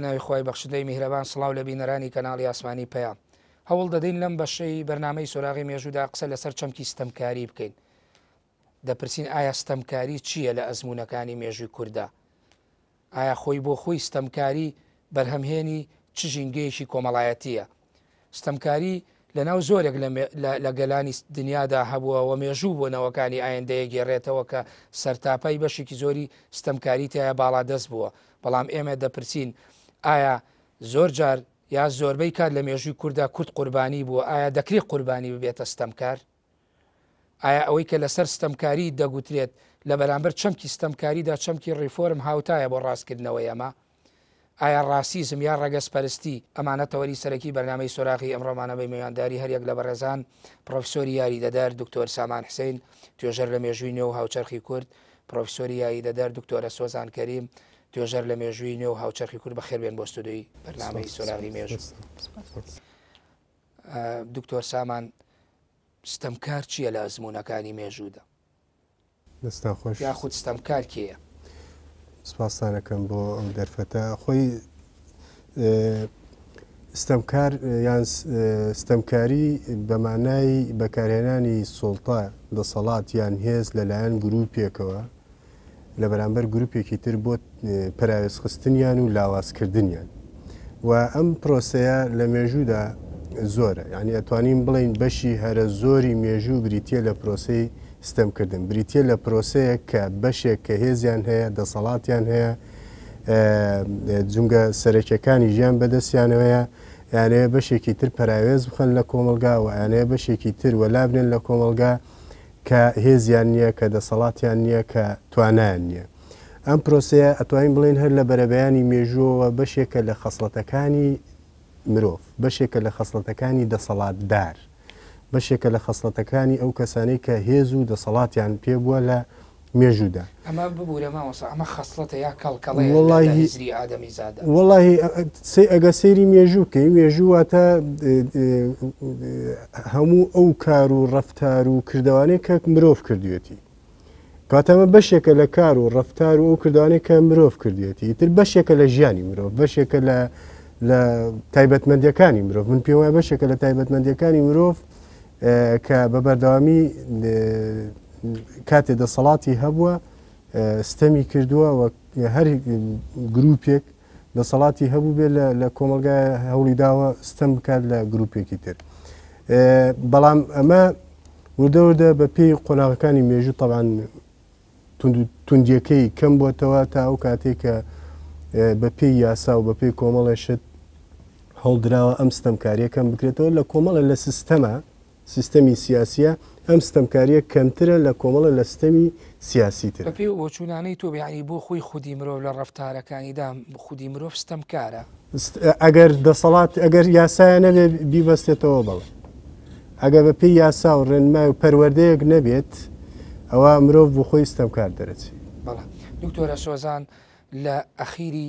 بەناوی خۆی بەخشدەی میهرەبان سڵاو لە بینەرانی کەناڵی ئاسمانی پەیە هەوڵ دەدەین لەم بەشەی بەرنمەی سۆراغی مێژودا قسە لەسەر چەمکی ستەمکاری بکەین دەپرسین ئایا ستەمکاری چییە لە ئەزمونونەکانی مێژوی کووردا ئایا خۆی بۆ خۆی ستەمکاری بەرهەمهێنی چ ژینگەیەکی کۆمەڵایەتیە ستەمکاری لە ناو زۆرێک لە گەلانی دنیادا هەبووەوە مێژوو بۆنەوەکانی ئایندەیە گێڕێتەوە کە سەرتاپای بەشێکی زۆری ستەمکاری تایە باڵا دەست بووە بەڵام ئێمە دەپرسین ئایا زۆر جار یا زۆربەی کار لە مێژووی کووردا کورت قوربانی بووە ئایا دەکری قوربانی ببێتە ستەمکار ئایا ئەوەی کە لەسەر ستەمکاری دەگوترێت لە بەرامبەر چەمکی ستەمکاریدا چەمکی ڕیفۆرم هاوتایە بۆ ڕاستکردنەوەی ئەمە ئایا ڕاستیزم یا ڕگەس پەرستی ئەمانەتەوەری سەرەکی بەنامەی سۆراغی ئەمڕۆمانەبەی مەیانداری هەرەک لە بەڕێزان پرۆفسۆری یاری دەدار دکتۆر سامان حسین توێژەر لە مێژووی نێو هاوچەرخی کورد پرۆفسۆری یاری دەدار دکتۆرە سۆزان کەریم توێژەر لە مێژووی نوێ و هاوچەرخی کورد بە خێربێن بۆ ستودوی بەرنامەی سۆراغی مێژوو دکتۆر سامان ستەمکار چییە لە ئەزمونونەکانی مێژوودا دەستاخۆش یاخود ستەمکار کێە سپاسانەکەم بۆ ئەم دەرفەتە خۆی ستەمکار یان ستەمکاری بەمانای بەکارهێنانی سڵتا دەسەڵات یان هێز لەلایەن گرروپێکەوە لە بەرامبەر گرروپێکی تر بۆ پراوێزخستنیان و لاوازکردنیان و ئەم پرۆسەیە لە مێژوودا زۆرە ینی ئەتوانین بڵین بەشی هەرە زۆری مێژوو بریتە لە پرۆسی ستەمکردن بریتە لە پرۆسەیە کە بەشێک کە هێزیان هەیە دەسەڵاتیان هەیە جونگە سەرەکیەکانی ژیان بەدەستیانەوەە یانەیە بەشێکی تر پراوێز بخەن لە کۆمەلگا و یانەیە بەشێکی تر وەلابنن لە کۆمەلگا کە هێزیان نییە کە دەسەڵاتیان نییە کە توانیان نییە. ئەم پرۆسەیە ئەتوانین بڵێن هەر لە بەرەبیانی مێژوەوە بەشێکە لە خەسڵەتەکانی مرۆڤ بەشێکە لە خەسڵەتەکانی دەسەڵاتدار بەشێکە لە خەسڵەتەکانی ئەو کەسانی کە هێز و دەسەڵاتیان پێبووە لە مێژودا ئەمە ببوورە ماوەسە ئەمە خەستڵەتە یا کەڵکەڵی وڵی ئادەمی زادە وڵی ئەگە سەیری مێژووکەی مێژوواتە هەموو ئەو کار و ڕفتار و کردوانەیە کە مرۆڤ کردوێتی کاتەمە بەشێکە لە کار و ڕفتار و ئەو کردوانەیە کە مرۆڤ کردوێتی تر بەشێکە لە ژیانی مرۆڤ بەشێکە لە لە تایبەتمەندیەکانی مرۆڤ من پێ وایە بەشێکە لە تایبەتمەندیەکانی مرۆڤ کە بە بەرداوامی کاتێ دەسەڵاتی هەبووە ستەمی کردووە هەر گرروپێک دەسەڵاتی هەبوو بێ لە کۆمەلگای هەوڵی داوە ستەم بکات لە گرروپێکی تر بەڵام ئەمە وردەوردە بە پێی قۆناغەکانی مێژوو تەوان توندیەکەی کەم بۆتەوە تا ئەو کاتێک کە بە پێی یاسا و بە پێی کۆمەڵێشت هەڵدراوە ئەم ستەمکاریەکەم بکرێتەوە لە کۆمەڵە لە سیستەما سیستەمی سیاسە ئەم ستەمکاریە کەمترە لە کۆمەڵە لە ستەمی سیاسیتر بەپی بۆ چوونانەی تۆ یعنی بۆ خۆی خودی مرۆڤ لە ڕفتارەکانیدا خودی مرۆڤ ستەمکارە ئەگەر دەسەڵات ئەگەر یاسایە نەبێ بیبەستێتەوە بڵێ ئەگە بە پێی یاسا و ڕێنمای و پەروەردەیەک نەبێت ئەوە مرۆڤ بۆ خۆی ستەمکار دەرەچی دکتۆرە سۆزان لە ئەخیری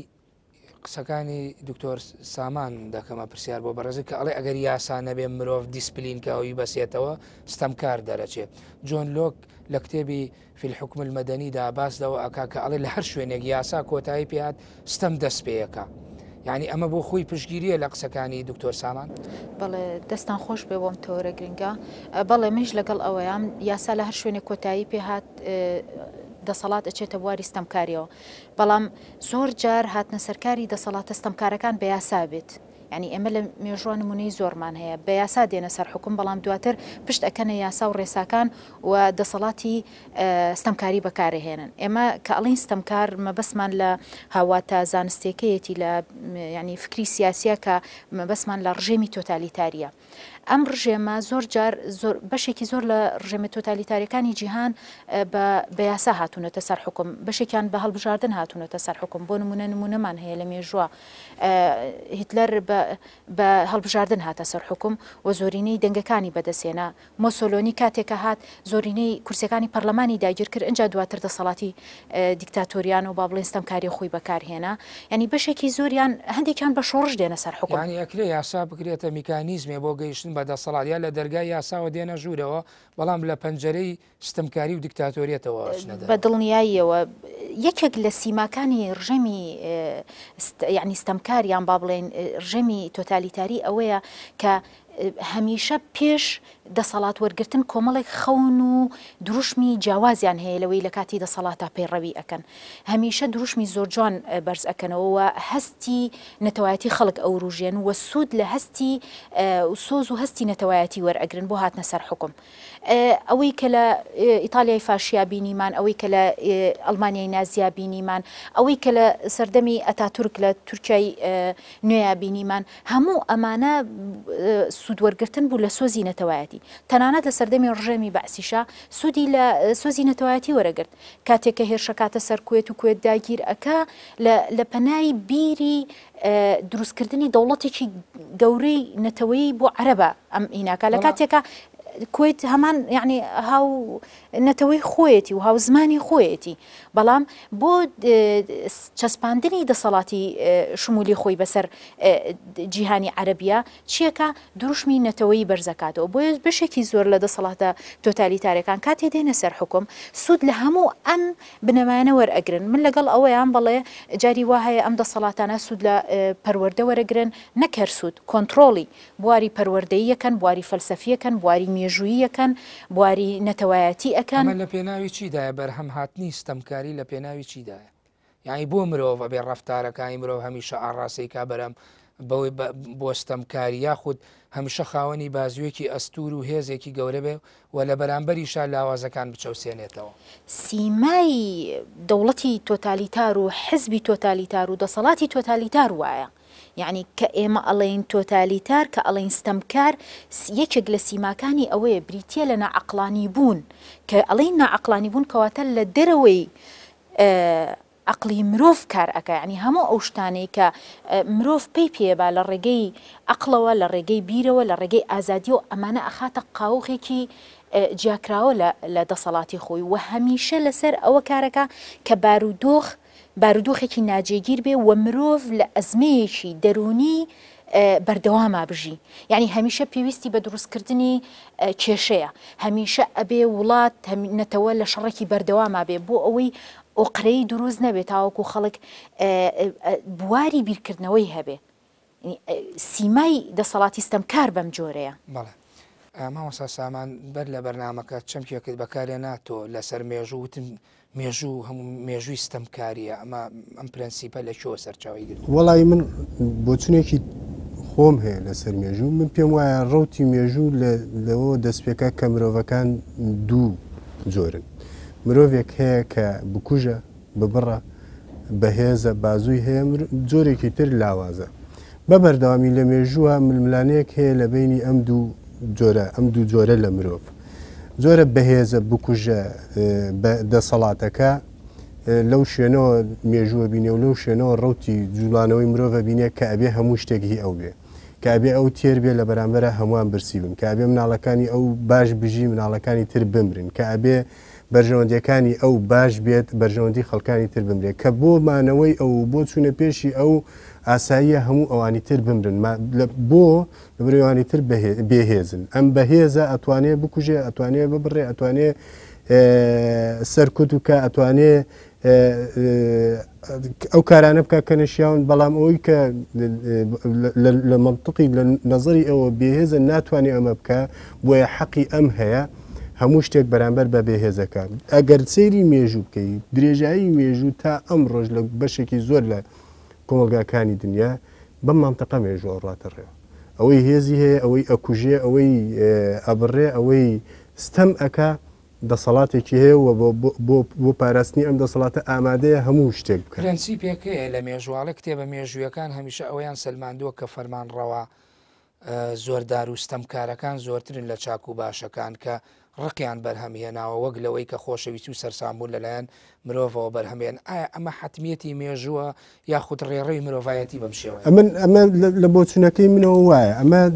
قسەکانی دکتۆر سامان دەکەمە پرسیار بۆ بەڕێزی کە ئەڵێ ئەگەر یاسان نەبێ مرۆڤ دیسپلینکەوەی بەسێتەوە ستەمکار دەرەچێت جۆن لۆک لە کتێبی فیلحکم مەدەنیدا باسدەوە ئەکا کە ئەڵێ لە هەر شوێنێک یاسا کۆتایی پێات ستەم دەست پێیەکە. یعنی ئەمە بۆ خۆی پشگیریە لە قسەکانی دکتۆر سامان بەڵێ دەستان خۆش بێ بۆم تۆرە گرنگە بەڵێ مش لەگەڵ ئەوەیان یاسا لە هەر شوێنێک کۆتایی پێهات دەسەڵات ئەچێتە بواری ستەمکاریەوە بەڵام زۆر جار هاتنە سەرکاری دەسەڵاتە ستەمکارەکان بە یاسا بێت ینی ئێمە لە مێژوان نمونەی زۆرمان هەیە بە یاسا دێنە سەر حکوم بەڵام دواتر پشت ئەەکەنە یاسا و ڕێساکان و دەسەڵاتی ستەمکاری بەکارهێنن ئێمە کە ئەڵین ستەمکار مەبەسمان لە هاواتە زانستێکەیەتی لە ینی فکری سیاسە کە مەبەسمان لە ڕژێمی تۆتالیتاریە ئەم ڕژێمە زۆر جار بەشێکی زۆر لە ڕژێمە تۆتالیتاریەکانی جیهان بە یاسا هاتوونەتە سەر حکم بەشێکیان بە هەڵبژاردن هاتوونەتە سەر حکم بۆ نمونە نمونەمان هەیە لە مێژووە هیتلەر بە هەڵبژاردن هاتە سەر حکم و زۆرینەی دەنگەکانی بەدەسێنا مۆسۆلۆنی کاتێکە هات زۆرینەی کورسەکانی پەرلەمانی داگیر کرد اینجا دواتر دەسەڵاتی دیکتاتۆریان و با بڵێن ستەمکاری خۆی بەکارهێنا ینی بەشێکی زۆریان هەندێکیان بە شۆڕژ دێنە سەر حکوانی ئەکرێ یاسا بکرێتە میکانیزمێ بۆ گەیشتن بەدەسەڵاتیا لە دەرگای یاساوە دێنە ژوورەوە بەڵام لە پەنجەرەی ستمکاری و دیکتاتۆریەتەوە بە دڵنیاییەوە یەکێک لە سیماکانی ڕژەمی یعنی ستەمکاریان با بڵێن ڕژەمی تۆتالیتاری ئەوەیە کە هەمیشە پێش دەسەڵات وەرگتن کۆمەڵێک خەون و دروشمی جیاوازیان هەیە لەوەی لە کاتی دەسەڵاتە پێڕەوی ئەەکەن هەمیشە دروشمی زۆرجان بەرز ئەەکەنەوە هەستی نەتەوایەتی خەڵک ئەو ڕژێن وە سوود لە هەستی سۆز و هەستی نەتەوایەتی وەرئەگرن بۆ هاتنە سەر حکم ئەوەی کە لە ئیتالیای فاشیا بینیمان ئەوەی کە لە ئەلمانیای نازیا بینیمان ئەوەی کە لە سەردەمی ئەتاتورک لە تورکای نوێیا بینیمان هەموو ئەمانە سوودوەرگتن بوو لە سۆزی نەتەوایەتی نەتەوایەتی تەنانەت لە سەردەمی ڕژێمی باسیشا سوودی لە سۆزی نەتەوایەتی وەرەگرت کاتێککە هێرشەکاتە سەر کوێت و کوێت داگیر ئەکا لە پەنای بیری دروستکردنی دەوڵەتێکی گەورەی نەتەوەی بۆ عەرەبە ئەم هیناکە لە کاتێکە کوێیت هەمان یعنی هاو نەتەوەی خۆیەتی و هاو زمانی خۆیەتی بەڵام بۆ چەسپاندنی دەسەڵاتی شمولی خۆی بەسەر جیهانی عەربیا چیەکە دروشمی نەتەوەی بەرزەکاتەوە بۆ بەشێکی زۆر لە دەسەڵاتە تۆتالیتارەکان کاتێ دێنە سەر حکم سوود لە هەموو ئەم بنەمانە وەرئەگرن من لەگەڵ ئەوەیان بەڵێ جاری وهەیە ئەم دەسەڵاتانە سوود لە پەروەەردە وەرەگرن نەکەر سوود کۆنتترۆڵی بواری پەروەەردەیەکەن بواری فەلسفیەکەن بواری مێژ مێژوییەکەن بواری نەتەوایەتی ئەەکەن لە پێناوی چیدایە بەرهەم هاتنی ستەمکاری لە پێناوی چیدایە یعنی بۆ مرۆڤ بێ ڕفتارەکانی مرۆڤ هەمیشە ئاڕاستەی کا بەرەم بەوەی بۆستەمکاری یاخود هەمیشە خاوەنی بازوێکی ئەستور و هێزێکی گەورە بێ و لە بەرامبەری شا لاوازەکان بچەوسێنێتەوە سیمای دەوڵەتی تۆتالیتار و حزبی تۆتالیتار و دەسەڵاتی تۆتالیتار وایە یعنی کە ئێمە ئەڵێن تۆتالیتار کە ئەڵێن ستەمکار یەکێک لە سیماکانی ئەوەیە بریتە لە ناعقلانی بوون کە ئەڵێن ناعقلانی بوون کەواتە لە دەرەوەی عقلی مرۆڤ کار ئەەکە ینی هەموو ئەو شتانەی کە مرۆڤ پێی پێبا لە ڕێگەی عقلەوە لە ڕێگەی بیرەوە لە ڕێگەی ئازادی و ئەمانە ئەخاتە قاوخێکی جیاکراوە لە دەسەڵاتی خۆی و هەمیشە لەسەر ئەوە کارەکە کە بارودۆخ بارودۆخێکی ناجێگیر بێ و مرۆڤ لە ئەزمەیەکی دەرونی بەردەواما بژی یعنی هەمیشە پێویستی بە دروستکردنی کێشەیە هەمیشە ئەبێ وڵات نەتەوە لە شەڕێکی بەردەواما بێ بۆ ئەوەی ئۆقرەی دروست نەبێت تاوەکو خەڵک بواری بیرکردنەوەی هەبێ سیمای دەسەڵاتی ستەمکار بەم جۆرەیە ماوەسا سامان بەر لە بەرنمەکە چەمکێکت بەکارێ ناتۆ لەسەر مێژووتن مێژوو هەموو مێژووی ستەمکاریە ئەمە ئەم پرەنسیپە لە چۆ سەرچاوی گرت وڵی من بۆچونێکی خۆم هەیە لەسەر مێژوو من پێم وایە ڕوتی مێژوو لەوە دەستپێکە کە مرۆڤەکان دوو جۆرن مرۆڤێک هەیە کە بکوژە ببڕە بەهێزە بازووی هەیە جۆرێکی تر لاوازە بەبەرداوامی لە مێژووە ململانەیەک هەیە لە بینی ئەم دوو جۆرە ئەم دوو جۆرە لە مرۆڤ زۆرە بەهێزە بکوژە دەسەڵاتەکە لەو شوێنەوە مێژووە بینێ و لەو شوێنەوە ڕوتی جوڵانەوەی مرۆڤە بینێ کە ئەبێ هەموو شتێکی ئەو بێ کابێ ئەو تێر بێ لە بەرامبەرە هەمووان برسی بن کابێ مناڵەکانی ئەو باش بژی مناڵەکانی تر بمرن کابێ بەرژەوەندیەکانی ئەو باش بێت بەرژەوەندی خەڵکانی تر بمرێت کە بۆ مانەوەی ئەو بۆ چوونە پێشی ئەو ئاساییە هەموو ئەوانی تر بمرن بۆ لەبرێوانی تر بێهێزن ئەم بەهێزە ئەتوانێت بکوژێ ئەتوانێت ببڕێ ئەتوانێ سەرکوت وکە ئەتوانێ ئەو کارانە بکە کە نەشییاون بەڵام ئەوی کە لە منطقی لە نظری ئەوە بێهێزە ناتوانێت ئەمە بکە بۆیە حەقی ئەم هەیە هەموو شتێک بەرامبەر بە بێهێزەکان ئەگەر سەیری مێژوو بکەی درێژایی مێژوو تا ئەم ڕۆژ لە بەشێکی زۆر لە کۆمەلگاکانی دنیا بەم مامتەقە مێژۆ ئەڕاتە ڕێەوە ئەوەی هێزی هەیە ئەوەی ئەکوژێ ئەوەی ئەبڕێ ئەوەی ستەم ئەک دەسەڵاتێکی هەیە و بۆ پاراستنی ئەم دەسەڵاتە ئامادەیە هەموو شتێک کرەنسی پێکەیە لە مێژواڵە کتێبە مێژویەکان هەمیشە ئەویان سلماندووە کە فەرمان ڕەوە زۆردار و ستەمکارەکان زۆرترن لە چاک و باشەکان کە رقیان برهمیان و ویک خوش بەرهەمهێناوە وەک لەوەی لان مروفا و برهمیان آیا اما حتمیتی ئایا یا خود ری ری مروفایتی بمشوی اما اما لبوتونه ئەمە لە بۆچونەکەی اما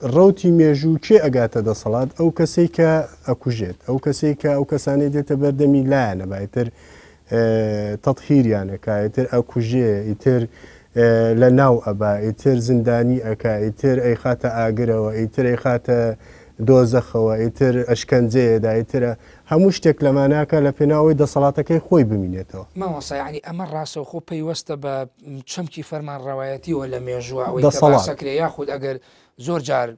روتی میجو ڕوتی مێژوو کێ ئەگاتە او کسی که کە او کسی که او کسانی کەسانی دێتە بەردەمی لایەنە بایتر تەتحیریانەکە ئیتر ئەکوژێ ئیتر لە ناو ئەبا ئیتر زندانی ئەکا ئیتر ئەی خاتە ئاگرەوە ئیتر ئەی خاتە دۆزەخەوە ئیتر ئەشکەنجەیەدا ئیترە هەموو شتێک لەماناکە لە پێناوەی دەسەڵاتەکەی خۆی ببینێتەوە مامەسایانی ئەمە ڕاستەوە خۆ پێیوەستە بە چەمکی فەرمان ڕەوایەتیەوە لە مێژووەوەی دەسەڵاتەکرێ یاخود ئەگەر زۆر جار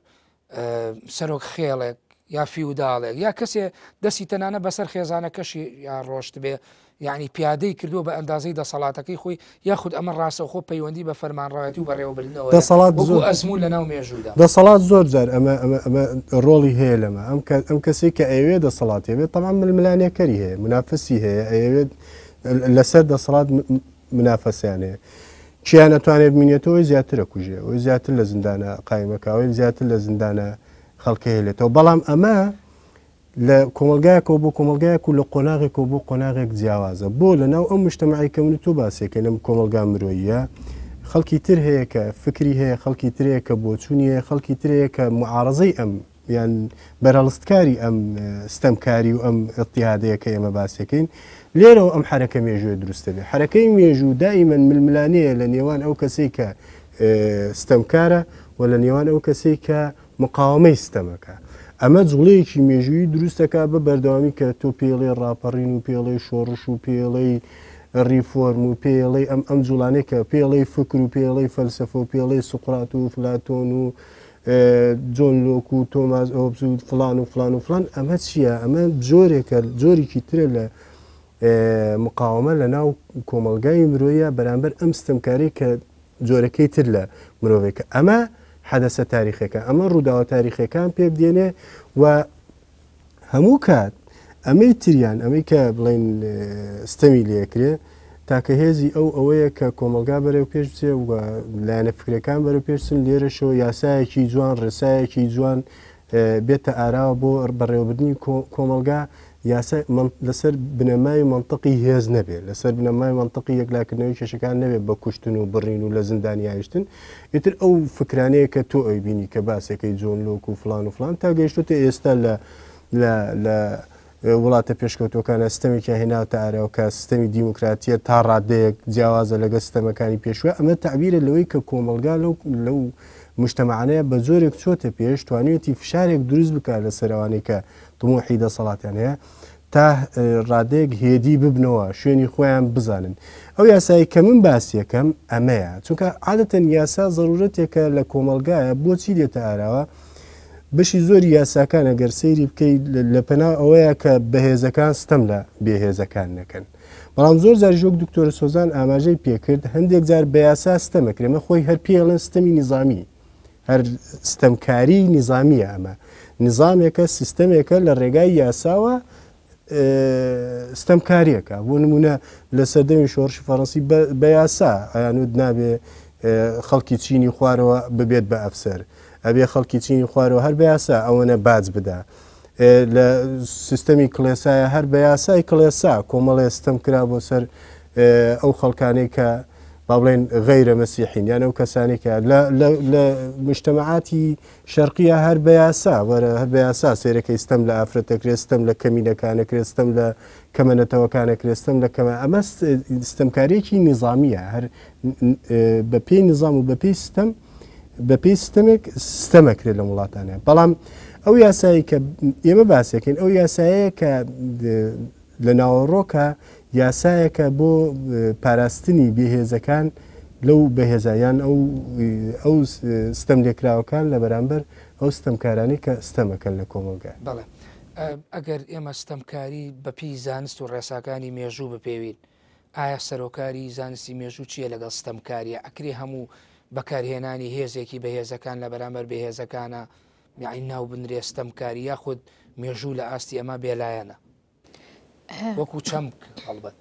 سەرۆک خێڵێک یا فیوداڵێک یا کەسێ دەستی تەنانە بەسەر خێزانەکەشی یا ڕۆشت بێ یعنی پیادەی کردووە بە ئەندازەی دەسەڵاتەکەی خۆی یاخود ئەمە ڕاستەخۆ پەیوەندی بە فەرمانڕایەتی و بەڕێوەبرنەوە دەسەڵات ئەزمون لە ناو مێژودا دەسەڵات زۆر جار ئەمە ئەمە ڕۆڵی هەیە لەمە ئەم ئەم کەسی کە ئەوێ دەسەڵات هەبێت تەمان ململانێکەری هەیە منافسی هەیە ئەوێت لەسەر دەسەڵات منافەسیان هەیە. چیان نتوانێت بینێتەوەی زیاترە کوژێ ئەوی زیاتر لە زیندانە قایمەکەوەی زیاتر لە زیندانە خەڵکە هێلێتەوە بەڵام ئەمە لە کۆمەلگایەکەوە بۆ کۆمەلگایەک و لە قۆناغێک و بۆ قۆناغێک جیاوازە بۆ لە ناو ئەم مشتتەماعیکە من تۆ باسێکە لەم کۆمەلگا مرۆیە خەڵکی تر هەیە کە فکری هەیە خەڵکی ترەیەکە بۆچوونیە خەڵکی ترەیە کە معارزەی ئەم یان بەرەڵستکاری ئەم ستەمکاری و ئەم ئەتیادەیەکە ئێمە باسەکەین لێرەوە ئەم حرەکە مێژوێ دروستە بێ حرەکەی مێژوو دائیمەن ململانەیە لە نێوان ئەو کەسی کە ستەمکارە و لە نێوان ئەو کەسی کە مقاومەی ستەمەکە ئەمە جوڵەیەکی مێژووی دروستەکە بە بەردەوامی کە تۆ پێڵێ ڕاپەڕین و پێڵێ شۆڕش و پێڵەی ریفۆرم و پێڵەی ئەم ئەم جوڵانەیە کە پێڵەی فکر و پێڵەی فەلسەفە و پێڵەی سوقرات و فلاتۆن و جۆن لۆک و تۆماز ئۆبز و فلان و فلان و فلان ئەمە چییە؟ ئەمە جۆرێکە جۆرێکی ترە لە مقاومە لە ناو کۆمەلگای مرۆیە بەرامبەر ئەم ستەمکاری کە جۆرەکەی تر لە مرۆڤێکە ئەمە حەدەسە تاریخەکە ئەمە ڕووداوە تاریخەکان پێ بدێنێ و هەموو کات ئەمەی تریان ئەمەی کە بڵین ستەمی لەکرێ تاکە هێزی ئەو ئەوەیە کە کۆمەلگا بەرەو پێش بچێ و لایەنە فکرەکان بەرەو پێشن لێرەشەوە یاسایەکی جوان ڕسایەکی جوان بێتە ئاراوە بۆ بەڕێوەبردننی کۆمەلگا یاسا لەسەر بنەمای منطقی هێز نەبێت لەسەر بنەمای منطقی یەکلاکردنەوەی کێشەکان نەبێت بە کوشتن و بڕین و لە زندانیایشتن ئیتر ئەو فکرانەیە کە تۆ ئەوی بینی کە باسەکەی جۆن لۆک و فلان و فلان تا گەیشتوتە ئێستا لە لە وڵاتە پێشکەوتەکانە سیستمێکی هێناوتە ئاراوکە سیستەمی دیموکراتیە تا ڕادەیەک جیاوازە لەگە سیستەمەکانی پێشوە ئەمە تعبیرە لەوەی کە کۆمەلگا لەو لەو مشتمەعانەیە بە زۆرێک چۆتە پێش توانێتی فشارێک دروست بکات لە سەرەوانێکە تموحی دەسەڵاتیان هەیە تا ڕادێک هێدی ببنەوە شوێنی خۆیان بزانن ئەو یاسایی کە من باسیەکەم ئەمەیە چونکە عادەتەن یاسا ضرورەتێکە لە کۆمەلگایە بۆچی دێتە ئاراوە بشی زۆری یاساکان ئەگەر سەیری بکەیت لە پەنا ئەوەیە کە بەهێزەکان ستەم لە بێهێزەکان نەکەن بەڵام زۆر زارژۆک دکتۆرە سۆزان ئاماژەی پێکرد هەندێک جار بە یاسا ستەمەکرێمە خۆی هەر پێڵن ستەمی نظامی هەر ستەمکاری نظامیە ئەمە نظامێکە سیستەمێکە لە ڕێگای یاساوە ستەمکاریەکە بۆ نمونە لە سەردەمی شۆڕشی فەڕەنسی بە یاسا ئایانود نابێ خەڵکی چینی خوارەوە ببێت بە ئەفسەر ئەبێ خەڵکی چینی خوارەوە هەر بە یاسا ئەوەنە باز بدا. لە سیستەمی کلێسایە هەر بە یاسای کلێسا کۆمەڵێ ستەم کرا بۆ سەر ئەو خەڵکانەی کە با بڵێن غەیرە مەسیحین یانە و کەسانێکە لە مشتتەمەعاتی شەرقیە هەر بە یاسا وەرە هەر بە یاسا سێرەکەی ستەم لە ئافرەتەکرێستم لە کەمینەکانە کرێستم لە کەمەنەتەوەکانە کرێستم لە کەمە ئەمە ستەمکارێکی نظامیە هەر بە پێی نظام و بە پێی ستەم بە پێی ستەمێک ستەمەکرێت لە وڵاتانە بەڵام ئەو یاسایی کە ئێمە باسیەکەین ئەو یاسایەیە کە لە ناوەڕۆکە یاسایەکە بۆ پاراستنی بێهێزەکان لەو بەهێزایان ئەو ئەو ستەم لێکراوەکان لە بەرامبەر ئەو ستەمکارانی کە ستەمەکەن لە کۆمەلگای بڵێ ئەگەر ئێمە ستەمکاری بەپی زانست و ڕێساکانی مێژوو بپێوین ئایا سەرۆکاری زانستی مێژوو چییە لەگەڵ ستەمکاریە ئەکری هەموو بەکارهێنانی هێزێکی بەهێزەکان لە بەرامبەر بەهێزەکانە یاعین ناو بنرێ ستەمکاری یا خودود مێژوو لە ئاستی ئەمە بێلایەنە وەکو چەمک هەڵبەت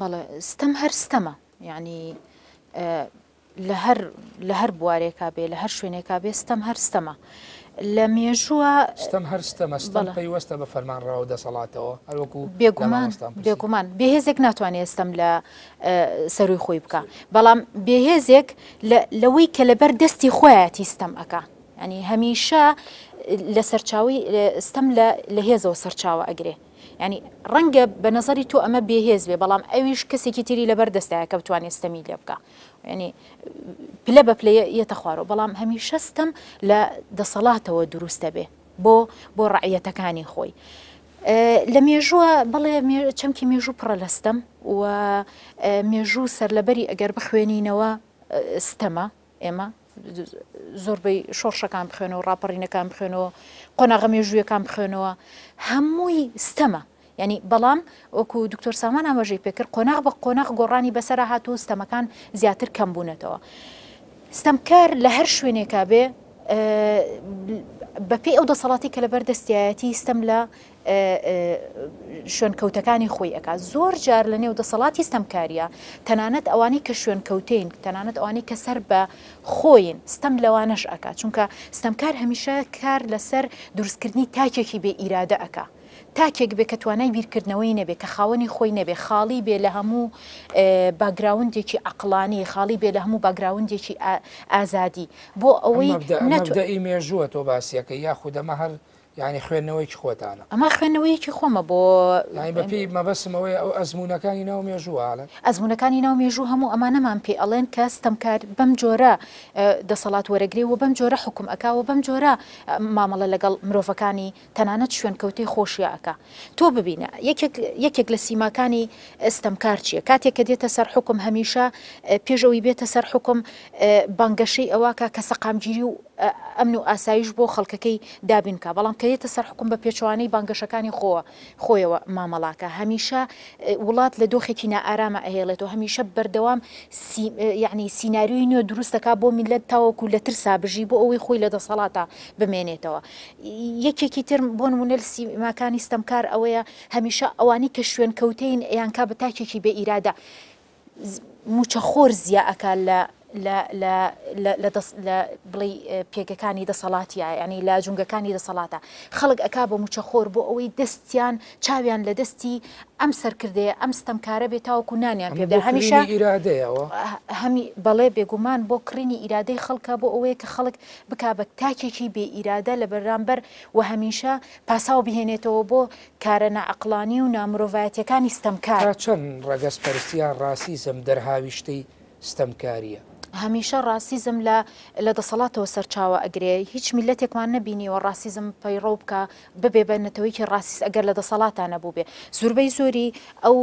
بەڵێ ستەم هەر ستەمە یعنی لە هەر لە هەر بوارێکا بێ لە هەر شوێنێکا بێ ستەم هەر ستەمە لە مێژووە ستەم هەر ستەمە ستەم پەیوەستە بە فەرمانڕاوە دەسەڵاتەوە هەروەکو بێگومان بێگومان بێهێزێک ناتوانێت ستەم لە سەروی خۆی بکە بەڵام بێهێزێک لەوەی کە لەبەر دەستی خۆیەتی ستەم ئەکا ینی هەمیشە لە سەرچاوی ستەم لە هێزەوە سەرچاوە ئەگرێ ینی ڕەنگە بە نظری تۆ ئەمە بێهێز بێ بەڵام ئەویش کەسێکی تری لەبەر دەستایە کە بتوانێت ستەمی لێ بکە ینی پلە بە پلەیە یەتە خوارەوە بەڵام هەمی شەستم لە دەسەڵاتەوە دروستە بێ بۆ بۆ ڕعەتەکانی خۆی. لە مێژووە بەڵێ چەمکی مێژوو پڕەلەستەم و مێژوو سەر لەبەری ئەگەر بخوێنینەوە ستەمە ئێمە زۆربەی شۆرشەکان بخوێنەوە ڕاپەڕینەکان بخوێنەوە قۆناغەمی ژویەکان بخوێنەوە هەمووی ستەمە ینی بەڵام وەکو دکتۆر سامان ئاماژەی پێکرد قۆناغ بە قۆناغ گۆڕانی بەسرە هاتوو ستەمەکان زیاتر کەم بوونێتەوە. ستەمکار لە هەر شوێنێکا بێ بەپی ئەو دەسەڵاتی کە لە بەردەستیایەتی ستەم لە شوێنکەوتەکانی خۆی ئەک زۆر جار لە نێو دەسەڵاتی ستەمکاریە تەنانەت ئەوانی کە شوێنکەوتین تەنانەت ئەوانی کە سەر بە خۆین ستەم لەوانەش ئەک چونکە ستەمکار هەمیشە کار لەسەر دروستکردنی تاکێکی بێ ئیرادە ئەکە تاکێک بێ کە توانای بیرکردنەوەی نەبێ کە خاوەنی خۆی نەبێ خاڵی بێ لە هەموو باگراوندێکی ئەقلانی خاڵی بێ لە هەموو باگراوندێکی ئازادی بۆ ئەوەی نەتدەئی مێژووە تۆ باسیەکە یاخودەمە هەر یعنی خوێندنەوەی خۆتانە ئەمە خوێندنەوەیەکی خۆمە بۆ بەپی مەبەسمەوەی ئەو ئەزمونونەکانی ناو مێژوواە ئەزمونونەکانی ناو مێژوو هەموو ئەمانەمان پێ ئەڵێن کە ستەمکار بەم جۆرە دەسەڵات وەرەگری و بەم جۆرە حکم ئەکا و بەم جۆرە مامەڵە لەگەڵ مرۆڤەکانی تەنانەت شوێنکەوتی خۆشیەکە تۆ ببینە یەکێک لە سیماکانی ستەمکار چیە کاتێک کە دێتە سەر حکم هەمیشە پێشەوەی بێتە سەر حکم بانگەشەی ئەواکە کە سەقامگیری و ئەمن و ئاسایش بۆ خەڵکەکەی دابینکە بەڵام کەیتە سەر حکوم بە پێچوانەی بانگەشەکانی خۆ خۆیەوە مامەڵاکە هەمیشە وڵات لە دۆخێکی نائارامە ئەهێڵێت و هەمیشە بەردەوام یعنی سینناریوی نوێ دروستەکە بۆ میلەت تاوەکو لە تر سابژی بۆ ئەوەی خۆی لە دەسەڵاتە بمێنێتەوە یەکێکی تر بۆن منل سیماکانی ستەمکار ئەوەیە هەمیشە ئەوانی کە شوێن کەوتین یانکە بە تاکێکی بە ئیرادا. موچەخۆر زیعەکە لە لە بڵی پێگەکانی دەسەڵاتیە ینی لە جونگەکانی دەسەڵاتە خەڵک ئەک بۆ موچەخۆر بۆ ئەوەی دەستیان چاویان لە دەستی ئەم سەرکردەیە ئەم ستەمکارە بێت تاوەکو نانیان پێ هەمیشە هەمی بەڵێ بێگومان بۆ کڕینی ئیرادەی خەڵکە بۆ ئەوەیە کە خەڵک بک بە تاکێکی بێ ئیرادە لە بەرامبەر و هەمیشە پاساو بهێنێتەوە بۆ کارە نەعقلانی و نامرۆڤایەتەکانی ستەمکار چەند ڕەگەس پەرستیان ڕاستی زەم دەرهاویشتەی ستەمکاریە. هەمیشە ڕاسیزم لە لە دەسەڵاتەوە سەرچاوە ئەگرێ هیچ میلەتێکمان نبینیەوە ڕاسیزم پەیڕۆ بکە ببێ بەنەتەوەیکی ڕاستیس ئەگەر لە دەسەڵاتانە بوو بێ زوربەی زۆری ئەو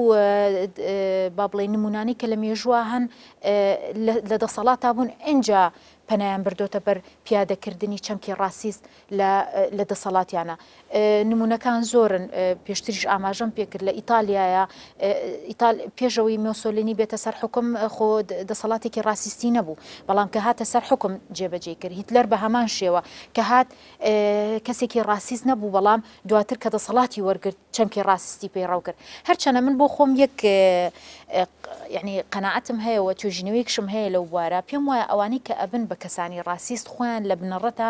با بڵێ نمونانی کە لە مێژوە هەن لە دەسەڵات تا بوون ئەجا پەنیان بردۆتە بەر پیادەکردنی چەمکی ڕاستیست لە دەسەڵاتیانە نمونونەکان زۆرن پێشتریش ئاماژەم پێکرد لە ئیتالیایە پێشەوەی میۆسۆلینی بێتە سەر حکم خۆ دەسەڵاتێکی ڕاستیستی نەبوو بەڵام کە هاتە سەر حکم جێبەجێ کرد هیتلەر بە هەمان شێوە کە هات کەسێکی ڕاستیز نەبوو بەڵام دواتر کە دەسەڵاتی وەرگرت چەمکی ڕاستی پێڕاو کرد هەرچەنە من بۆ خۆم یەک یعنی قەنەعتم هەیەەوە توژنەوەیکشم هەیە لەو وارە پێم وایە ئەوانی کە ئەبن بە بە کەسانی ڕاستیست خویان لە بنەڕەتە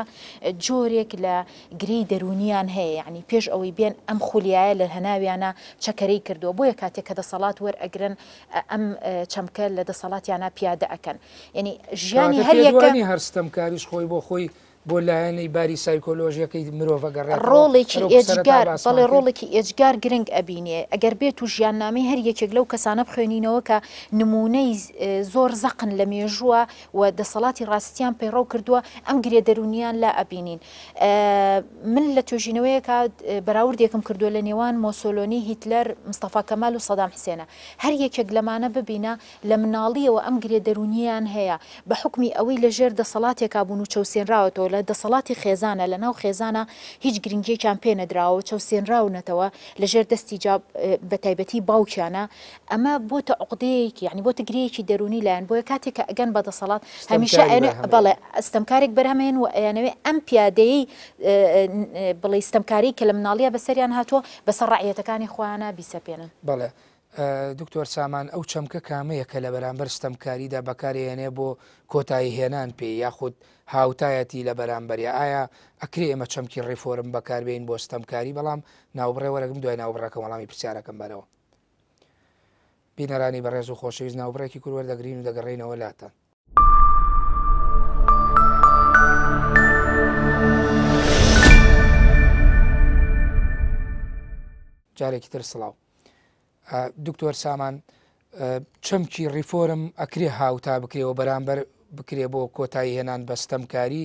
جۆرێک لە گری دەرونیان هەیە ینی پێش ئەوەی بێن ئەم خولیایە لە هەناویانە چەکەری کردووە بۆیە کاتێک کە دەسەڵات وەرئەگرن ئەم چەمکە لە دەسەڵاتیانە پیادە ئەەکەن ینی ژیانی هەر هەرستەم کاریش خۆی بۆ خۆی بۆ لایەنەی باری سایکۆلۆژیەکەی مرۆڤ گەڕێت ڕۆڵێکی ئێجگار بەڵێ ڕۆڵێکی ئێجگار گرنگ ئەبینێ ئەگەر بێت و ژیاننامەی هەر یەکێک لەو کەسانە بخوێنینەوە کە نمونەی زۆر زەقن لە مێژووە و دەسەڵاتی ڕاستیان پەیڕۆ کردووە ئەم گرێ دەرونیان لا ئەبینین من لە توێژینەوەیەکە بەراوردێکم کردو لە نێوان مۆسۆلۆنی هیتلەر مستەفا کەمال و سەدام حسێنە هەر یەکێک لەمانە ببینە لە مناڵیەوە ئەم گرێ دەرونیان هەیە بە حکمی ئەوەی لەژێر دەسەڵاتێکا بوون و چەوسێنراوەتەوە لە دەسەڵاتی خێزانە لە ناو خێزانە هیچ گرنگیەکیان پێ نەدراوە چاوسێنراونەتەوە لەژێر دەستی بە تایبەتی باوکیانە ئەمە بۆتە عقدەیەکی ینی بۆ تگرەیەکی دەرونی لایەن بۆیە کاتێککە ئەگەن بە دەسەڵات هەمیشە بەڵێ ئەستەمکارێک بەرهمێن و ئەیانەوێ ئەم پیادەی بڵێ ئستەمکاری کە لە مناڵیە بەسەریان هاتووە بەسەر ڕعەتەکانی خۆیانە بیسەپێنن بەڵێ. دکتۆر سامان ئەو چەمکە کامەیە کە لە بەرامبەر ستەمکاریدا بەکارێنێ بۆ کۆتایی هێنان پێ یاخود هاوتایەتی لە بەرامبەریا ئایا ئەکرێ ئمە چەمکی ڕێفۆرم بەکاربێن بۆ ستەمکاری بەڵام ناوبڕێ وەرەگم دوای ناوبڕەکە وەڵامی پرسیارەکەم بەرەوە بینەرانی بەڕێز و خۆشەویست ناوبڕێکی کووەردەگرین و دەگەڕێنەوە لاتە جارێکی تر سڵاو دکتۆر سامان چەمکی ڕیفۆرم ئەکرێ هاوتا بکرێەوە بەرامبەر بکرێ بۆ کۆتایی هێنان بەستەمکاری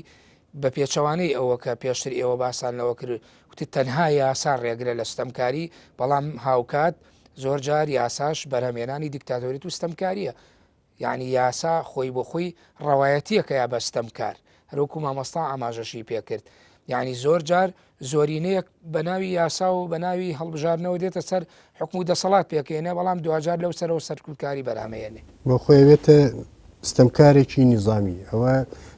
بە پێچەوانەی ئەوە کە پێشتر ئێوە باسانەوە کرد وتی تەنها یاسان ڕێگرە لە ستەمکاری بەڵام هاوکات زۆر جار یاساش بەرهمێنانی دیکتاتۆریت و ستەمکاریە یعنی یاسا خۆی بۆ خۆی ڕەوایەتیە کە یا بەستەمکار هەروکو مامەستا ئاماژەشی پێکرد یعنی زۆر جار زۆرینەیەک بەناوی یاسا و بەناوی هەڵبژارنەوە دێتە سەر حکوم و دەسەڵات پێکێنە بەڵام دوجار لەو سەرەوە سەرکوکاری بەرامەیەنێ بۆ خۆیەوێتە ستەمکارێکی نیظامی ئەوە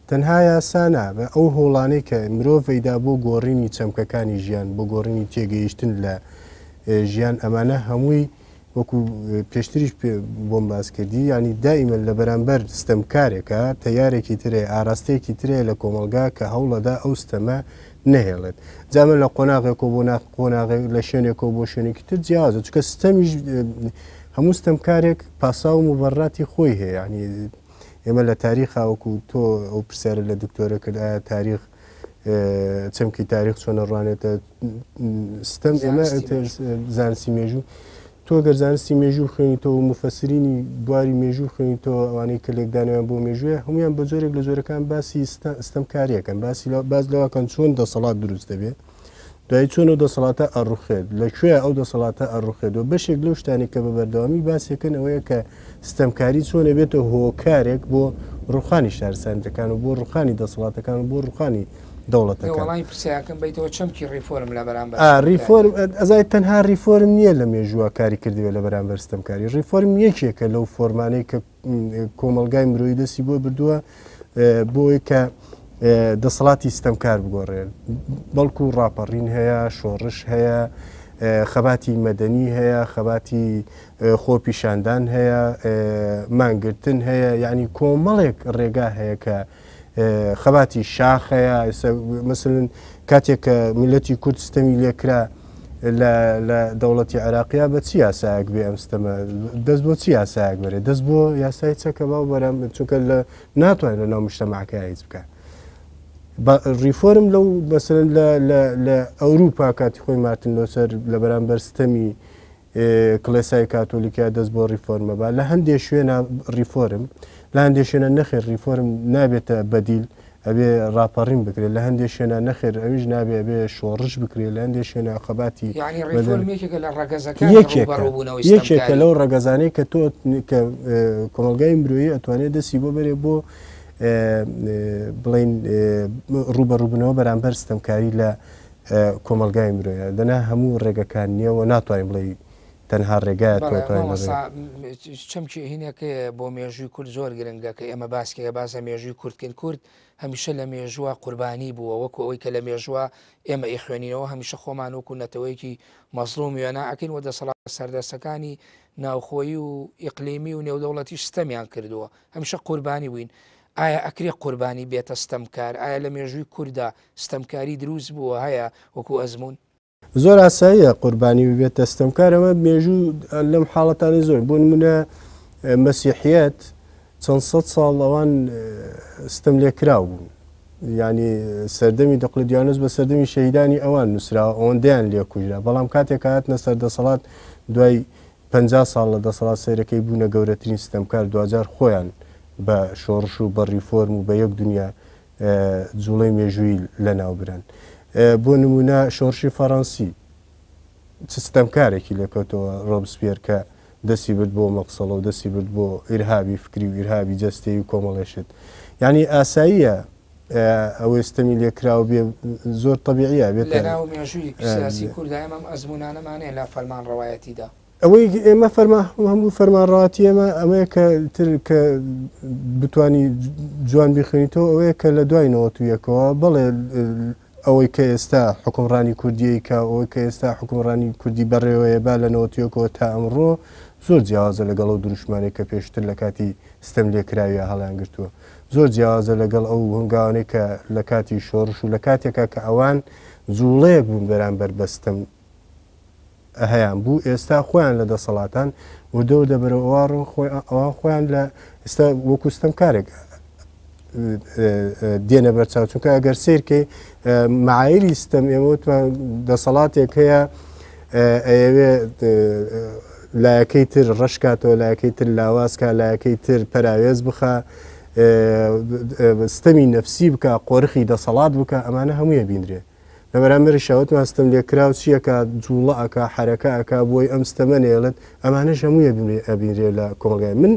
تەنها یاسانە بە ئەو هۆڵانەی کە مرۆڤیدا بۆ گۆڕینی چەمکەکانی ژیان بۆ گۆڕینی تێگەیشتن لە ژیان ئەمانە هەمووی وەکو پێشتریش بۆم باس کردی ینی دائیمە لە بەرامبەر ستەمکارێکە تەیارێکی ترێ ئاراستەیەکی ترێ لە کۆمەلگا کە هەوڵەدا ئەو ستەمە نهێڵێت جامە لە قۆناغێک و بۆ قۆناغێک لە شوێنێک و بۆ شوێنێکی تر جیازە چکە ستەمیش هەموو ستەمکارێک پاسا و مبەڕاتی خۆی هەیە ینی ئێمە لە تاریخاوەکو تۆ ئەو پرسیارە لە دکتۆرە کرد تاریخ چەمکی تاریخ چۆنە ڕوانێتە ستەم ئێمە زانسی مێژوو تۆ گەرزانستی مێژوو خوێنیتەوە و مفەسرینی دواری مێژوو خوێنیتەوە ئەوانەی کە لێکدانیان بۆ مێژوێ هەمویان بە جۆرێک لە جۆرەکان باسی ستەم کاریەکەن باسی باز لەواکەن چۆن دەسەڵات دروست دەبێت دوای چۆن و دەسەڵاتە ئەڕوخێت لەکوێ ئەو دەسەڵاتە ئەڕوخێت و بەشێک لەو شتانی کە بە بەردەوامی باسیەکەن ئەوەیە کە ستەمکاری چۆنە بێتە هۆکارێک بۆ ڕوخانی شارسانتەکان و بۆ ڕوخانی دەسەڵاتەکان و بۆ ڕوخانی دەوڵەتەکەڵی پرسیاکەم بیتەوە چەمکی ریفۆرم لە بەرامبەر ریفۆرم ئەزای تەنها ریفۆرم نییە لە مێژووە کاری کردوێت لە بەرامبەر ستەمکاری ریفۆرم یەکێکە لەو فۆرمانەی کە کۆمەلگای مرۆی دەسی بۆ بردووە بۆی کە دەسەڵاتی ستەمکار بگۆڕێن بەڵکو ڕاپەڕین هەیە شۆڕش هەیە خەباتی مەدەنی هەیە خەباتی خۆپیشاندان هەیە مانگرتن هەیە یعنی کۆمەڵێک ڕێگا هەیە کە خەباتی شاخەیە مثلن کاتێک کە میلەتی کوردستەمی لێکرا لە دەوڵەتی عراقیا بە چی یاسایەک بێ ئەمستەمە دەست بۆ چی یاسایەک بەرێ دەست بۆ یاسای چەکە باو بەرەم چونکە لە ناتوانێت لە ناو مشتەماکە هیچ بکە. ریفۆرم لەو بەسەر لە ئەوروپا کاتی خۆی ماتن لەسەر لە بەرامبەر ستەمی کلێسای کاتۆلیکیا دەست بۆ ریفۆرمە بە لە هەندێک شوێنە ریفۆرم لە هەندێک شوێنە نەخێر ریفۆرم نابێتە بەدیل ئەبێ راپەڕین بکرێت لە هەندێک شوێنە نەخێر ئەویش نابێ بێ شۆڕش بکرێت لە هەندێک شوێنە خەباتی یەکێکە لەو ڕگەزانەی کە تۆ کۆمەلگای مرۆیی ئەتوانێت دەستی بۆ بەرێ بۆ بڵین ڕوبەڕووبنەوە بەرامبەر ستەمکاری لە کۆمەلگای مرۆیە دەنا هەموو ڕێگەکان نییەوە ناتوانین بڵێ تەنها ڕێگایە چەمکی هینەکە بۆ مێژوی کورد زۆر گرنگە کە ئێمە باسکەکە بازە مێژوی کوردکن کورد هەمیشە لە مێژووە قوربانی بووە وەکو ئەوەی کە لە مێژووە ئێمە ئیخوێنینەوە هەمیشە خۆمان وکو نەتەوەیکی مەزلوم وێناکەین وە دەسەڵات سەردەسەکانی ناوخۆی و ئیقلیمی و نێودەوڵەتی ستەمیان کردووە هەمیشە قوربانی بووین. ئایا ئەکرێ قوربانی بێتە ستەمکار ئایا لە مێژووی کووردا ستەمکاری دروست بووە هەیە وەکو ئەزمون زۆر ئاساییە قوربانی ببێت دەستەمکارەوە مێژوو لەم حاڵەتانی زۆر بوون منە مەسیحیەت چەند سە ساڵ ئەوان ستم لێکرااو بوون ینی سەردەمی دەقلدیانوس بە سەردەمی شەیدانی ئەوان نووسراوە ئەوەندیان لێکوژرا بەڵام کاتێک هاات نە سەردەسەڵات دوای 50 ساڵ لە دەسەڵات سەیرەکەی بوونە گەورەترین ستەمکار 2000 خۆیان بە شۆڕش و بە ریفۆرم و بە یەک دنیا جوڵی مێژووی لە ناوبرن. بۆ نمونە شۆڕشی فەڕەنسی سیستەمکارێکی لێکەوتەوە ڕۆبسپێر کە دەسی برد بۆ مەقسەڵە و دەسی برد بۆ ئیرهابی فکری و ئیرهابی جەستەی و کۆمەڵێشت ینی ئاساییە ئەو ئێستەمی لێکراوە بێ زۆر طبیعە بێت مێژویسی کوردایم ئەم ئەزمونانەمانێ لا فەرمان ڕواایەتیدا ئەوەی ئێمە هەموو فەرمانڕاتی ئێمە ئەمەیە کە تر کە بتانی جوان بخێنیتەوە ئەوەیە کە لە دوای نەوە تویەکەوە بەڵێ ئەوەی کە ئێستا حکومڕانی کوردی کە ئەوەی کە ئێستا حکومڕانی کوردی بەڕێوەیە با لە نەوەتیۆکەوە تا ئەمڕۆ زۆر جیازە لەگەڵ ئەو دروشمانێک کە پێشتر لە کاتی ستەم لێکراویە هەڵیان گرتووە زۆر جیازە لەگەڵ ئەو هەنگاوانێک کە لە کاتی شۆڕش و لە کاتێکا کە ئەوان زوڵەیەک بوون بەرامبەر بەستم هەیان بوو ئێستا خۆیان لە دەسەڵاتان وردە و دەبەرەوە خۆیان لە ئێستا وەکوستم کارێک دێنە بەرچاو چونکە ئەگەر سیرکەی معایری ستەم ئێمەوتمان دەسەڵاتێک هەیە ئەوێ لایەکەی تر ڕشکاتەوە لایەکەی تر لاوازکە لایەکەی تر پەراوێز بخە ستەمی نەفسی بکە قۆرخی دەسەڵات بکە ئەمانە هەموویە بینرێ لەبەرامەری شاوتمان ستەم لێکرااو چیەکە جوڵە ئەکا حرەکە ئەکا بۆی ئەم ستەمە نێڵێت ئەمانە هەموویە بینرێ لە کۆڵگای من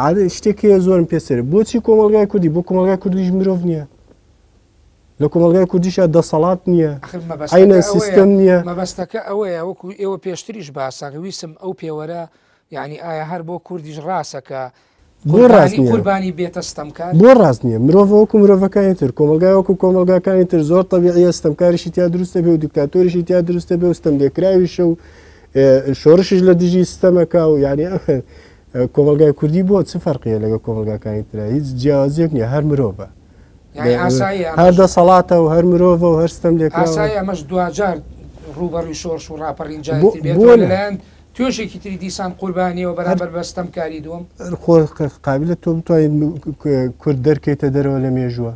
عاد شتێکی زۆرم پێسەر بۆچی کۆمەلگای کوردی بۆ کۆمەلگای کوردیش مرۆڤ نییە لە کۆمەلگای کوردیشە دەسەڵات نییە عینە سیستم نییە مەبەستەکە ئەوەیە وەکو ئێوە پێشتریش باساگەویسم ئەو پێوەرە یعنی ئایا هەر بۆ کوردیش ڕاستەکە بۆ ڕاست قوربانی بێتەستەمکار بۆ ڕاست نییە مرۆڤوەکو مرۆڤەکانی تر کۆمەلگایوەکو کۆمەلگاکانی تر زۆر تەبیعە ستەمکاریشی تیا دروستە بێ و دیکتاتۆریشی تیا دروستە بێ و ستەم دێکراویشە و شۆڕشش لە دژی ستەمەکە و یعنی کۆمەلگای کوردی بۆ چ فەرقیە لەگە کۆمەلگاکانی تررا هیچ جیازێک نیە هەر مرۆڤە هەردە سەڵاتە و هەر مرۆڤە و هەرستم لێک ئەمەش دوجار ڕوبەڕی شۆرش و راپەڕینجایان توێشێکی تری دیسان قوربانیەوە بەرامبەر بەستم کاری دوم قابلە تۆ بتوانین کورد دەرکەیتە دەرەوە لە مێژووە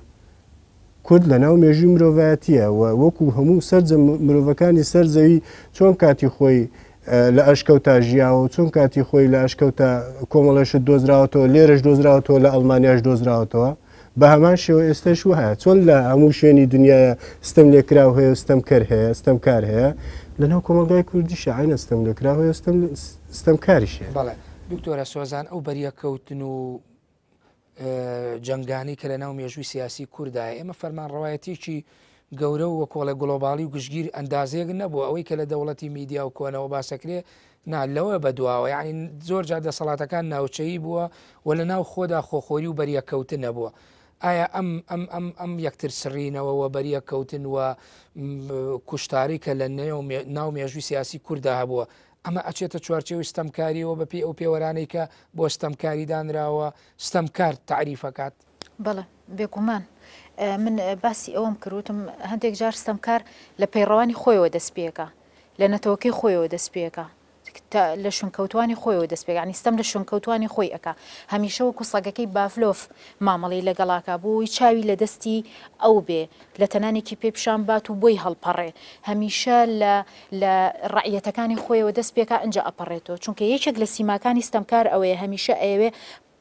کورد لە ناو مێژوی مرۆڤایەتیە وەکو هەموو سەررج مرۆڤەکانی سەررزەوی چۆن کاتی خۆی لە ئەشکەوتە ژیاوە چون کاتی خۆی لە ئەشکەوتە کۆمەڵەش دۆزراوەوە لێرش دۆزراوەوە لە ئەلمانیاش دۆزراوەوە بە هەمان شێوە ئێستاش وهەیە چۆن لە هەموو شوێنی دنیاە ستم لێکراو هەیە ستم کەر هەیە ستم کار هەیە لەناو کۆمەلگای کوردیشە ئاینە ستم لێکراو هەیە ستم کاریشە دکتۆرە سۆزان ئەو بەریە کەوتن و جنگانی کە لە ناو مێژوی سیاسی کووردای ئێمە فەرمان ڕواەتیکی گەورە و وە کۆڵە گلۆبالی و گشتگیر ئەندازێک نەبوو ئەوەی کە لە دەوڵەتی میدیا و کۆنەوە باسەکرێ نا لەوە بەدواوە یعنی زۆر جار دەسەڵاتەکان ناوچەیی بووە و لە ناو خۆدا خۆخۆری و بەریەکەوتن نەبووە. ئایا ئەم ئەم ئەم ئەم یەکتر سرینەوە وە بەریە کەوتن وە کوشتاری کە لە ناو مێژوی سیاسی کووردا هەبووە ئەمە ئەچێتە چوارچێوی ستەمکاریەوە بە پێ ئەو پێوەرانەی کە بۆ ستەمکاری دانراوە ستەمکار تعریفەکات بەڵە بێکومان من باسی ئەوم کردوتم هەندێک جار ستەمکار لە پەیڕوانی خۆیەوە دەستپێکە لە نەتەوەکەی خۆیەوە دەستپێکە لە شونکەوتانی خۆیەوە دەستپێکانی ستەم لە شونکەوتانی خۆی ئەەکە هەمیشەوە کوسەگەکەی بافلۆف مامەڵی لە گەڵاکە بووی چاوی لە دەستی ئەو بێ لە تەنانێکی پێپشان بات و بۆی هەڵپەڕێ هەمیشە لە ڕعەتەکانی خۆیەوە دەستپێکە ئەنج ئەپەڕێتەوە چونکە یەکێک لە سیماکانی ستەمکار ئەوەیە هەمیشە ئەوێ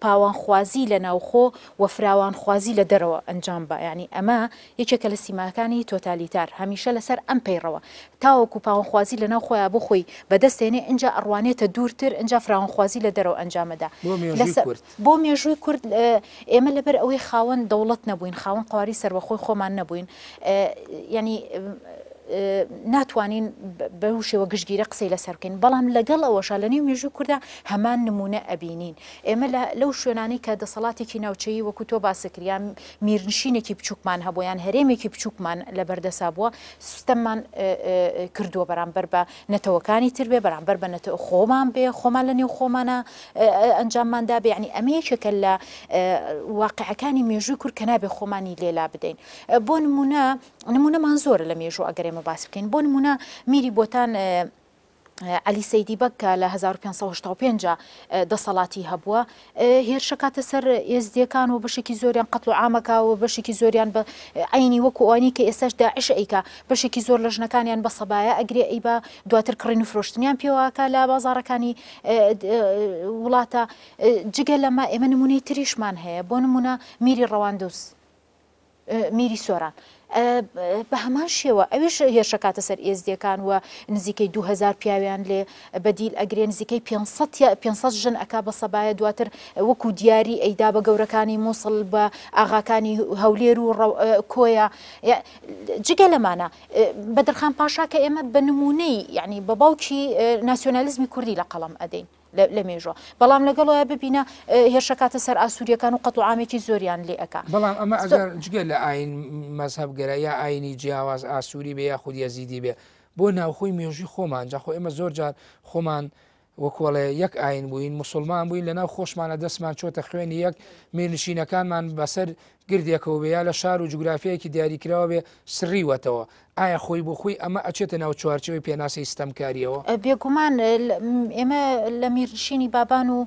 پاوانخوازی لە ناوخۆ و فراوانخوازی لە دەرەوە ئەنجام بە ینی ئەمە یەکێکە لە سیماکانی تۆتالیتار هەمیشە لەسەر ئەم پەیڕەوە تاوەکو پاوانخوازی لەناو خۆیان بۆ خۆی بەدەستێنێ ئەجا ئەڕوانێتە دوورتر ئەجا فراوانخوازی لە دەرەوە ئەنجامەدا بۆ مێژووی کورد ئێمە لەبەر ئەوەی خاوەن دەوڵەت نەبووین خاوەن قواری سەرەخۆی خۆمان نەبووین ینی ناتوانین بەو شێوە گشتگیرە قسەی لەسەر بکەین بەڵام لەگەڵ ئەوەشە لە نێو مێژوو کووردا هەمان نمونە ئەبینین ئێمە لەو شوێنانی کە دەسەڵاتێکی ناوچەیی وەکو تۆ باسکریان میرنشینێکی بچووکمان هەبوویان هەرێمێکی بچووکمان لە بەردەسا بووە سوستەممان کردووە بەرامبەر بە نەتەوەکانی تر بێ بەرامبەر بە نەتەوە خۆمان بێ خۆمان لە نێو خۆمانە ئەنجامماندا بێ ینی ئەمەیەکەکە لە واقعەکانی مێژوو کورد کە نابێ خۆمانی لێلا بدەین بۆ نمونە نمونەمان زۆر لە مێژوو ئەگەرێ ئێمە باس بکەین بۆ نمونە میری بۆتان علی سەیدی بەکە لە 1565 دەسەڵاتی هەبووە هێرشەکاتە سەر ئێزدیەکان و بەشێکی زۆریان قەت و ئامەکە و بەشێکی زۆریان بە ئاینی وەکوانی کە ئێسش داعش ئەیکا بەشێکی زۆر لە ژنەکانیان بە سەبایە ئەگرێ ئەی بە دواتر کڕین و فرۆشتنیان پێواکە لە بازارەکانی وڵاتە جگە لەما ئێمە نمونەی تریشمان هەیە بۆ نمونە میری ڕەواندوس میری سۆران بە هەمان شێوە ئەوش هێرشە کاتە سەر ئێزدیەکان وە نزیکەی 2000 پیاویان لێ بەدیل ئەگرێ نزیکەی 500 ژن ئەک بە سەبایە دواتر وەکو دیاری ئەیدا بە گەورەکانی مووسڵ بە ئاغاکانی هەولێر و کۆیە جگە لەمانە بەدرخان پاشا کە ئێمە بە نمونەی یعنی بە باوکی ناسیۆنالیزمی کوردی لە قەڵم ئەدەین لە مێژۆ بەڵام لەگەڵەوە ببینە هێرشکاتە سەر ئاسووریەکان و قەتوعاامێکی زۆریان لێ ئەەکە بەڵام ئەمە جگە لە ئاین مەسەبگەرە یا ئاینی جیاواز ئاسووری بێ یا خودی زیدی بێ بۆ ناوخۆی مێژی خۆمان جاخۆ ئێمە زۆر جار خۆمان وەکوڵێ یەک ئاین بووین مسلمان بووین لەناو خۆشمانە دەستمان چۆتە خوێنی یەک مێنشینەکانمان بەسەر گردێکەوە بێ یا لە شار و جوگرافیەکی دیاریکراوە بێ سڕیوەتەوە ئایا خۆی بۆ خۆی ئەمە ئەچێتە ناو چوارچەوەی پێناسی سیستەمکاریەوە بێگومان ئێمە لە میرشینی بابان و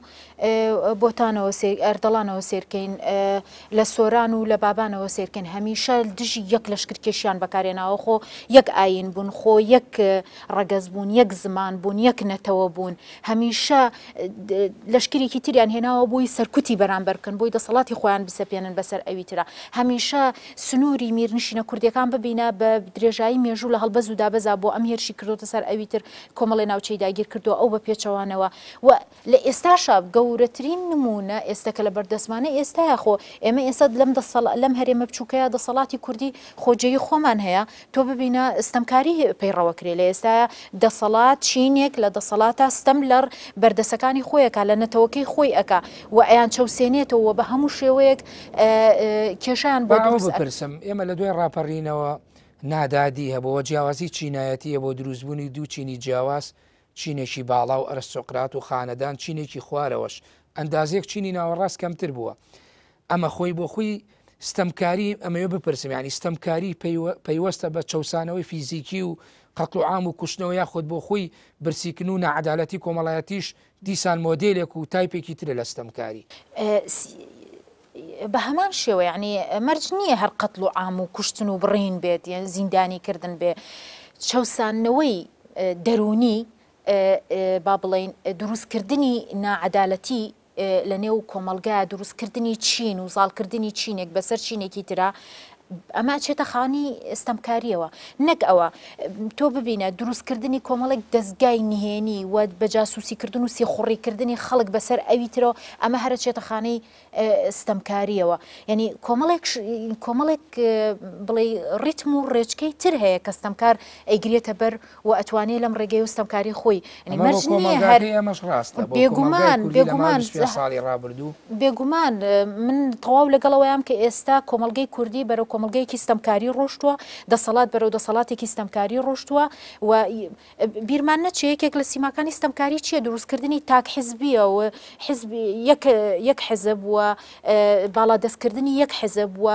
بۆتانەوە ئەردەڵانەوە سێرکەین لە سۆران و لە بابانەوە سێرکەن هەمیشە دژی یەک لەشکرکێشیان بەکارێناوە خۆ یەک ئاین بوون خۆ یەک ڕەگەز بوون یەک زمان بوون یەک نەتەوە بوون هەمیشە لەشکرێکی تریان هێناوە بووی سەرکوتی بەرامبەرکن بۆی دەسەڵاتی خۆیان بسەپێنن بەسەر ئەوی ترا هەمیشە سنووری میرنشینە کوردەکان ببینە بە درێژ هێژایی مێژوو لە هەڵبەز و دابەزا بۆ ئەم هێرشی کردوتە سەر ئەویتر کۆمەڵی ناوچەی داگیر کردو ئەو بە پێچەوانەوە و لە ئێستاشا گەورەترین نمونە ئێستا کە لە بەردەسمانە ئێستاە خۆ ئێمە ئێستا لەم لەم هەرێمە بچووکەیە دەسەڵاتی کوردی خۆجێی خۆمان هەیە تۆ ببینە ئستەمکاری پەیڕەوەکرێ لە ئێستاە دەسەڵات چینێک لە دەسەڵاتە ستەم لەر بەردەسەکانی خۆیەکە لە نەتەوەکەی خۆی ئەکا و ئەیان چەوسێنێتەوە بە هەموو شێوەیەک کێشیان بۆ بپرسم ئێمە لە دوێ ڕاپەڕینەوە نادادی هەبەوە جیاوازی چینایەتیە بۆ دروستبوونی دوو چینی جیاواز چینێکی باڵا و ئەرسۆقرات و خانەدان چینێکی خوارەوەش ئەندازێک چینی ناوەڕاست کەمتر بووە ئەمە خۆی بۆ خۆی ستەمکاری ئەمەوە بپرسمیانی ستەمکاری پەیوەستە بە چەسانەوەی فیزیکی و قەتڵ و عام و کوشتنەوە یا خۆت بۆ خۆی برسیکن و نەعادالەتی کۆمەڵایەتیش دیسان مۆدلێک و تایپێکی ترە لە ستەمکاری بە هەمان شێوە یعنی مەرج نییە هەر قەتڵ و ئام و کوشتن و بڕین بێت یان زیندانی کردن بێ چاوسانەوەی دەرونی با بڵین دروستکردنی ناعادالەتی لە نێو کۆمەلگا دروستکردنی چین و زالکردنی چینێک بەسەر چینێکی تررا ئەما چێتە خانی ئستەمکاریەوە نەک ئەوە تۆ ببینە دروستکردنی کۆمەڵێک دەستگای نهێنی و بەجاسووسیکردن و سێخڕیکردنی خەڵک بەسەر ئەوی ترەوە ئەمە هەرە چێتە خانەی ئستەمکاریەوە یعنی کۆمەڵێک کۆمەڵێک بڵێ ڕیتم و ڕێچکەی تر هەیە کە ستەمکار ئەیگرێتە بەر و ئەتوانێت لەم ڕێگەی و ستەمکاری خۆی بێگومان بێگومان ساڵی ڕابردوو بێگومان من تەواو لەگەڵەوەیان کە ئێستا کۆمەلگەی کوردی بەرە کۆ کۆمەلگەیەکی ستەمکاری ڕۆشتووە دەسەڵات بەرەو دەسەڵاتێکی ستەمکاری ڕۆشتووە و بیرمان نەچ یەکێک لە سیماکانی ستەمکاری چییە دروستکردنی تاک حزبیە و یەک حەزب وە باڵا دەستکردنی یەک حەزب وە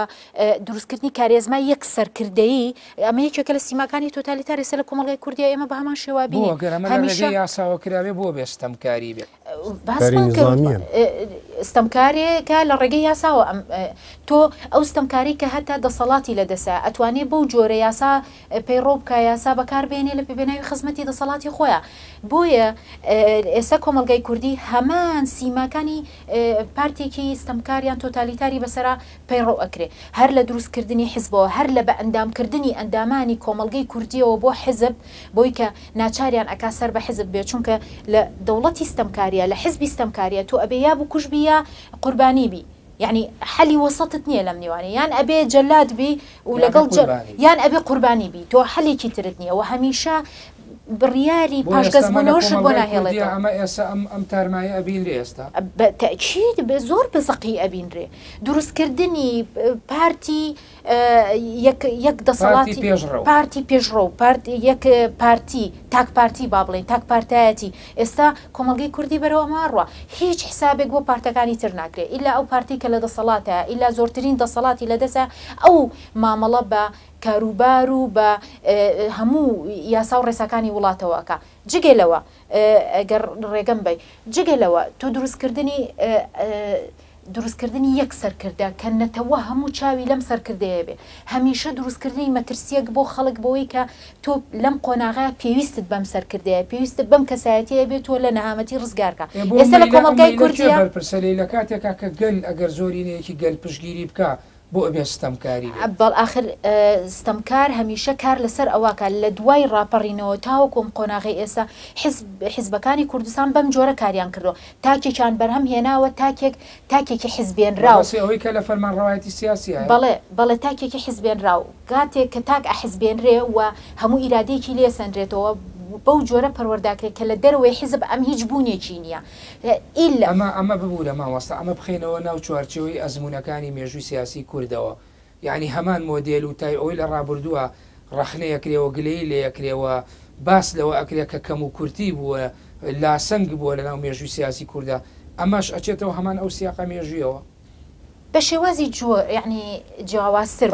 دروستکردنی کارێزمای یەک سەرکردایی ئەمە یەکێکە لە سیماکانی تۆتالیتاری سە لە کۆمەلگای کوردی ئێمە بە هەمان شێوابی هەمیشە یاساوەکراوێ بۆ بێ ستەمکاری بێت ستەمکارێکە لە ڕێگەی یاساوە تۆ ئەو ستەمکاری کە هەتا دەسەڵاتی لەدەسا ئەتوانێ بەو جۆرە یاسا پەیڕۆبکە یاسا بەکاربێنێ لە پێبێناوی خزمەتی دەسەڵاتی خۆیان بۆیە ئێستا کۆمەلگای کوردی هەمان سیماکانی پارتێکی ستەمکاریان تۆتالیتاری بەسرا پەیڕۆ ئەکرێ هەر لە دروستکردنی حزبەوە هەر لە بە ئەندامکردنی ئەندامانی کۆمەلگەی کوردیەوە بۆ حزب بۆی کە ناچاریان ئەکا سەر بە حزب بێ چونکە لە دەوڵەتی ستەمکاریە لە حزبی ستەمکاریە تۆ ئەبێ یا بوو کوشبیە قوربانی بی يعني حلي وسط اثنين لم نيواني يعني أبي جلاد بي ولا يعني أبي قرباني بي تو حلي كترتني وهميشة بڕیاری پاشگەزمونەوەش بۆ ناهێڵێت ئەمە ئێستا ئەم تارمایە ئەبین لە ئێستا تەچید بە زۆر بزقی ئەبینرێ دروستکردنی پارتی یەک دەسەڵاتی پارتی پێشڕۆ یەک پارتی تاک پارتی با بڵێن تاک پارتایەتی ئێستا کۆمەلگەی کوردی بەرەوە ماڕوە هیچ حسابێک بۆ پارتەکانی تر ناکرێت ئللا ئەو پارتی کە لە دەسەڵاتە ئللا زۆرترین دەسەڵاتی لەدەسە ئەو مامەڵە بە کاروبار و بە هەموو یاسا و ڕێساکانی وڵاتەوەکە جگەلەوە ئەگەر ڕێگەم بی جگەلەوە تۆ دروستکردنی دروستکردنی یەک سەرکردە کە نەتەوە هەموو چاوی لەم سەرکردەیە بێ هەمیشە دروستکردنی مەترسیەک بۆ خەڵک بەوەی کە تۆ لەم قۆناغا پێویستت بەم سەرکردەیە پێویست بەم کەسایەتەیە بێت تۆ لە نەهامەتی ڕزگارکە ئێستا لە کۆمەلگای کوردی پرسەلی لە کاتێکا کە گەل ئەگەر زۆرینەیەکی گەل پشگیری بکە بۆ ئەبێ ستەمکاری بەڵ آخر ستەمکار هەمیشە کار لەسەر ئەوواکە لە دوای ڕاپەڕینەوە تاوە کۆم قۆناغی ئێستا حیزبەکانی کوردستان بەم جۆرە کاریان کردەوە تاکێکیان بەرهەم هێناوە تاکێک تاکێکی حزبێنراوەوەی کە لە فەرمانڕایەتی سیاسی بڵێ بەڵێ تاکێکی حزبێنراو کاتێک کە تاک ئەحزبێنرێ و هەموو ئیرادێکی لێ سندرێتەوە بەو جۆرە پەروەرداکرێت کە لە دەروێ حیزب ئەم هیچ بوونێکی نییە ئیل ئەمە ئەمە ببوو لە ماوەستا ئەمە بخێنەوە ناو چوارچەوەی ئەزمونونەکانی مێژووی سیاسی کوردەوە یعنی هەمان مۆدیل و تای ئەوی لە ڕابردووە ڕخنەیەکرێەوە گلەی لێ یەکرێەوە باس لەوە ئەکرێت کە کەم و کورتی بووە لاسەنگ بووە لە ناو مێژووی سیاسی کووردا ئەمەش ئەچێتەوە هەمان ئەو سیاقە مێژویەوە بە شێوازی یعنی جیاوازتر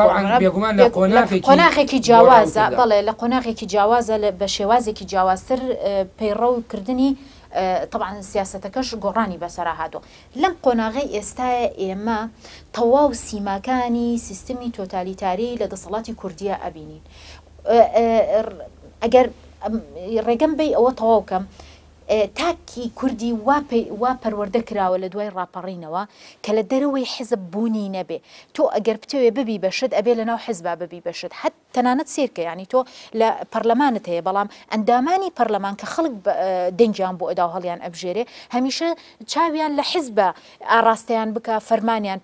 قۆناغێکی جیاوازە بەڵێ لە قۆناغێکی جیاوازە بە شێوازێکی جیاوازتر پەیڕەوکردنی طبعا سیاستەکەش گۆڕانی بەسرا هاتووە لەم قۆناغی ئێستاە ئێمە تەواو سیماکانی سیستمی تۆتالیتاری لە دەسەڵاتی کوردیە ئەبینین ئەگەر ڕێگەم بی ئەوە تەواوکەم تاکی کوردی وا پەروەەردە کراوە لە دوای ڕاپەڕینەوە کە لە دەرەوەی حزب بوونی نەبێ تۆ ئەگەر پتەوێ ببی بەشت ئەبێ لەناو حزبا ببی بەشت حت تەنانەت سێرکە ینی تۆ لە پەرلەمانت هەیە بەڵام ئەندامانی پەرلەمان کە خەڵک دەنجیان بۆ ئەدا هەڵیان ئەبژێرێ هەمیشە چاویان لە حزبە ئاراستەیان بکە فەرمانیان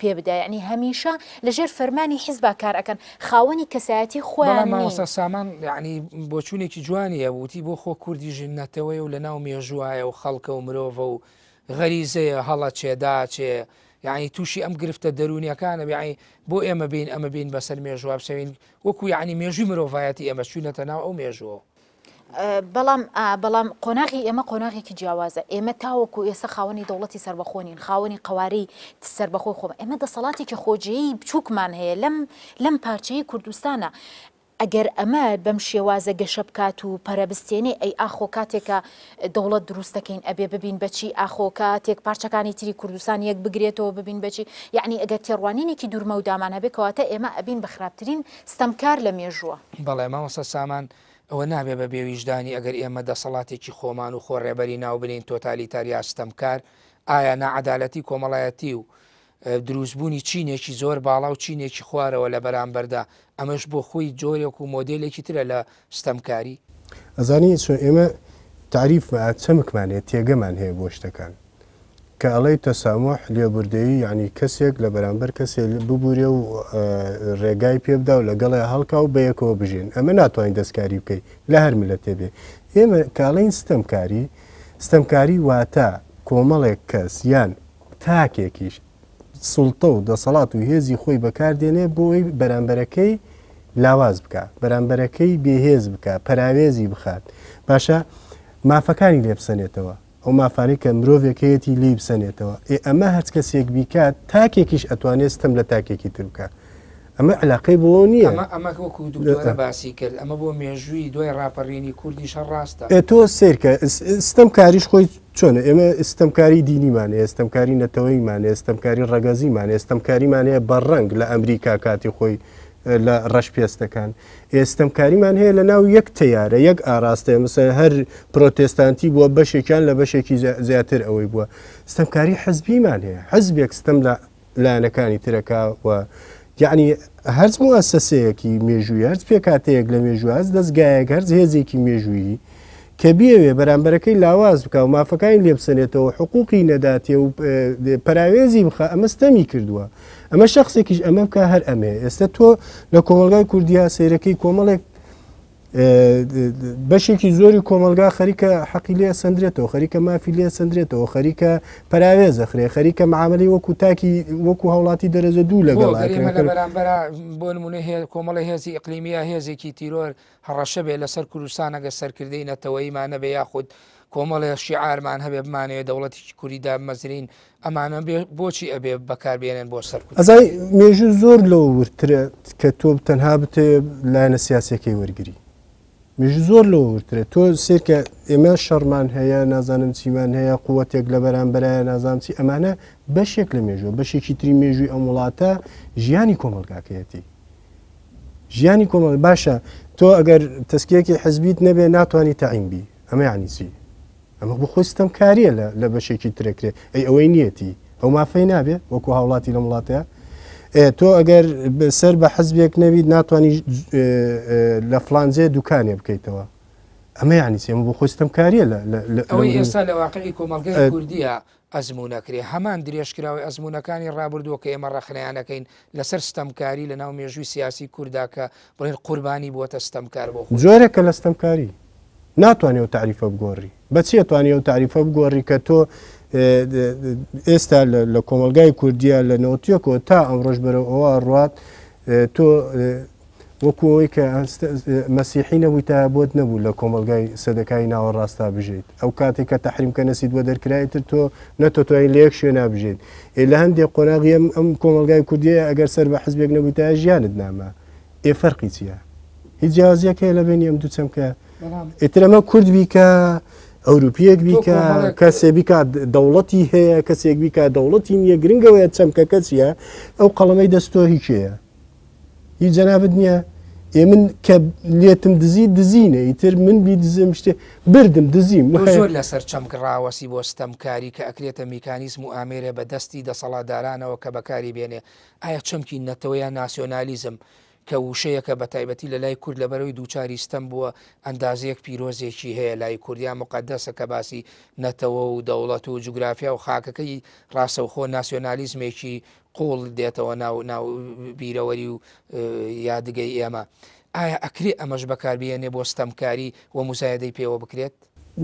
پێ بدایانی هەمیشە لەژێر فەرمانی حزبا کارەکەن خاوەنی کەسایەتی خۆیان سامان یعنی بۆ چوونێکی جوانی هەبووتی بۆ خۆ کوردی ژینەتەوەی و لە ناو مێژوایە و خەڵکە و مرۆڤە و غەریزەیە هەڵە چێداچێ یعنی تووشی ئەم گرفتە دەرونیەکانە یعنی بۆ ئێمە بین ئەمە بین بەسەر مێژوا بسەوین وەکو یعنی مێژوی مرۆڤایەتی ئێمە چوونەتە ناو ئەو مێژوە. بەڵام بەڵام قۆناغی ئێمە قۆناغێکی جیاوازە ئێمە تاوەکو ئێستا خاوەنی دەوڵەتی سربەخۆنین خاوەنی قوارەی سربەخۆی خۆم ئێمە دەسەڵاتێکی خۆجێی بچووکمان هەیە لەم لەم پارچەی کوردستانە ئەگەر ئەمە بەم شێوازە گەشە بکات و پەرەبستێنێ ئەی ئاخۆ کاتێکە دەوڵەت دروستەکەین ئەبێ ببین بەچی ئاخۆکە تێک پارچەکانی تری کوردستان یەک بگرێتەوە ببین بچی یعنی ئەگەر تێڕوانینێکی دوورمە و دامانە بێکەوەتە ئێمە ئەبین بە خراپترین ستەمکار لە مێژووە بەڵێ ماوەسە سامان. ئەوە نابێ بە بێویژدانی ئەگەر ئێمە دەسەڵاتێکی خۆمان و خۆڕێبەری ناو بنین تۆتالیتاریا ستەمکار ئایا نەعادالەتی کۆمەڵایەتی و دروستبوونی چینێکی زۆر باڵا و چینێکی خوارەوە لە بەرامبەردا ئەمەش بۆ خۆی جۆرێک و مۆدلێکی ترە لە ستەمکاری ئەزانی چۆن ئێمە تعریف چەمکمانێت تێگەمان هەیە بۆ شتەکان کە ئەڵی تەسامۆح لێبوردەیی ینی کەسێک لە بەرامبەر کەسێک ببوورێ و ڕێگای پێبدا و لەگەڵی هەڵکا و بەیەکەوە بژین ئەمە ناتوانین دەستکاری بکەیت لە هەرمی لە تێبێ ئێمە کاڵین ستەمکاری ستەمکاری واتە کۆمەڵێک کەس یان تاکێکیش سڵتە و دەسەڵات و هێزی خۆی بەکاردێنێ بۆی بەرامبەرەکەی لاواز بکە بەرامبەرەکەی بێهێز بکە پراوێزی بخات باشە مافەکانی لێ بسەنێتەوە ئەو مافانی کە مرۆڤێکەتی لی بسەنێتەوە ئێ ئەمە هەچ کەسێک بیکات تاکێکیش ئەتوانێت ستەم لە تاکێکی تر بکە ئەمە علاقی بۆ نییە ئەمە وەکو دوۆرە باسی کرد ئەمە بۆ مێژووی دوای ڕاپەڕێنی کوردی شەڕاستە تۆ سیرکە ستەم کاریش خۆی چۆنە ئێمە ئستەمکاری دینیمانە ئێستەمکاری نەتەوەیمانە ئێستەمکاری ڕگەزیمان ئێستەمکاریمانەیە بەڕەنگ لە ئەمریکا کاتی خۆی لە ڕەش پێستەکان ئێستەمکاریمان هەیە لە ناو یەک تیارە یەک ئاراستەیە مثل هەر پرۆتستانتی بووە بەشێکیان لە بەشێکی زیاتر ئەوەی بووە ستەمکاری حەزبیمان هەیە حەزبێک ستەم لاەنەکانی ترەکەوە یعنی هەرز موسەسەیەکی مێژووی هەرز پێکاتەیەک لە مێژوواز دەستگایەک هەرز هێزێکی مێژووی کە بێوێ بەرامبەرەکەی لاواز بکە و مافەکانی لێ بسنێتەوە حقوقی نەداتێ و پراوێزی بخە ئەمەستەمی کردووە ئەمە شخصێکیش ئەمە بکە هەر ئەمێ ئێستا تۆ لە کۆمەلگای کوردیا سیرەکەی کۆمەڵێک بەشێکی زۆری کۆمەلگا خەریکە حەقیلێ سندرێتەوە خەریکە مافیلێ سندرێتەوە خەریکە پراوێزە خرێ خەریکە معاملی وەکو تاکی وەکو هاوڵاتی دەرەزە دوو لەگەڵ بەرامبەر بۆ نمونە هەیە کۆمەڵی هێزی ئەقلیمیە هێزێکی تیرۆر هەڕەشە بێ لەسەر کوردستانەگە سەرکردی نەتەوەیمانە بە یاخود کۆمەڵێ شیعارمان هەبێ بمانەوێت دەوڵەتی کوریدا مەزرین ئەمانە بۆچی ئەبێ بەکاربێنن بۆ سەر ئەزای مێژوو زۆر لەوە ورترە کە تۆ تەنها بتێ لایەنە سیاسەکەی وەرگری مژ زۆر لە ورترێت تۆ سێکە ئێمە شەڕمان هەیە نازانم چیمان هەیە قوتێک لە بەرامبەرە نازانچی ئەمانە بەشێک لە مێژوە بەشێکی تری مێژووی ئەم وڵاتە ژیانی کۆمەلگاکەیەتی ژیانی کۆمەڵ باشە تۆ ئەگەر تەسکیەکی حزبیت نەبێ ناتوانانی تاعیمبی ئەمە عنیسی ئەمە بخستم کاریە لە بەشێکی ترێکرێت ئەی ئەوەی نیەتی ئەو مافەی نابێت وەکو هاوڵاتی لە وڵاتەیە تۆ ئەگەر سەر بە حەزبێک نەوید ناتوانانی لە فلانجێ دوکانێ بکەیتەوە ئەمە ینی سێمە بۆ خۆستم کاریە ئەوەی ئێستا لە واقعی کۆمەلگەی کوردیە ئەزمون نەکرێ هەمان درێژکراوی ئەزمونونەکانی ڕابردووە کە ئێمە ڕەخنیانەکەین لەسەر ستەمکاری لە ناو مێژووی سیاسی کوورداکە بڵێن قوربانی بووە ستەمکار بۆ زۆرێک کە لە ستەمکاری ناتوانێت و تعریفە بگۆڕی بەچێتوانێت و تعریفە بگۆڕی کە تۆ ئێستا لە کۆمەلگای کوردیا لە نەوتیۆکۆ تا ئەمڕۆژ بەرەو ئەوە ڕات تۆ وەکوەوەی کە مەسیحی نەبووی تا بۆت نەبوو لە کۆمەلگای سەدەکانی ناوە ڕاستا بژیت ئەو کاتێک کە تحریمکە نەسیید بۆ دەرکرایتر تۆ نەتۆتوانی لە یەک شوێ نابژێت ئێ لە هەندێک قۆناغیم ئەم کۆمەلگای کوردیە ئەگەر سەر بە حزبێک نەبووی تا ژیانت نامە ئێ فەرقی چیە هیچ جیازیەکە لە بێنی ئەم دووچەم کە ئێترەمە کوردبی کە ئەوروپیەک بیکە کەسێ بیکە دەوڵەتی هەیە کەسێک بیکە دەوڵەتی نییە گرنگەوەیە چەمکە کەسیە ئەو قەڵەمەی دەستۆ هیچەیە هیچ جەنابەت نییە ئێ من کە لێتم دزی دزینە ئیتر من بی دزم شتێ بردم دزیم زۆر لەسەر چەمگڕاوەسی بۆ ستەمکاری کە ئەکرێتە میکانیزم و ئامێرە بە دەستی دەسەڵاتدارانەوە کە بەکاری بێنێ ئایا چەمکی نەتەوەیان ناسیۆنالیزم کە وشەیەکە بە تایبەتی لە لای کورد لەبەرەوەی دووچاریستەم بووە ئەندازەیەک پیرۆزێکی هەیە لای کوردیا مقدەسە کە باسی نەتەوە و دەوڵەت و جوگرافیا و خاکەکەی ڕاستەوخۆ ناسیۆنالیزمێکی قۆڵ دێتەوە ناو ناو بیرەوەری و یادگەی ئێمە ئایا ئەکرێ ئەمەش بەکاربیێنێ بۆ ستەمکاری و موسایدەی پێوە بکرێت؟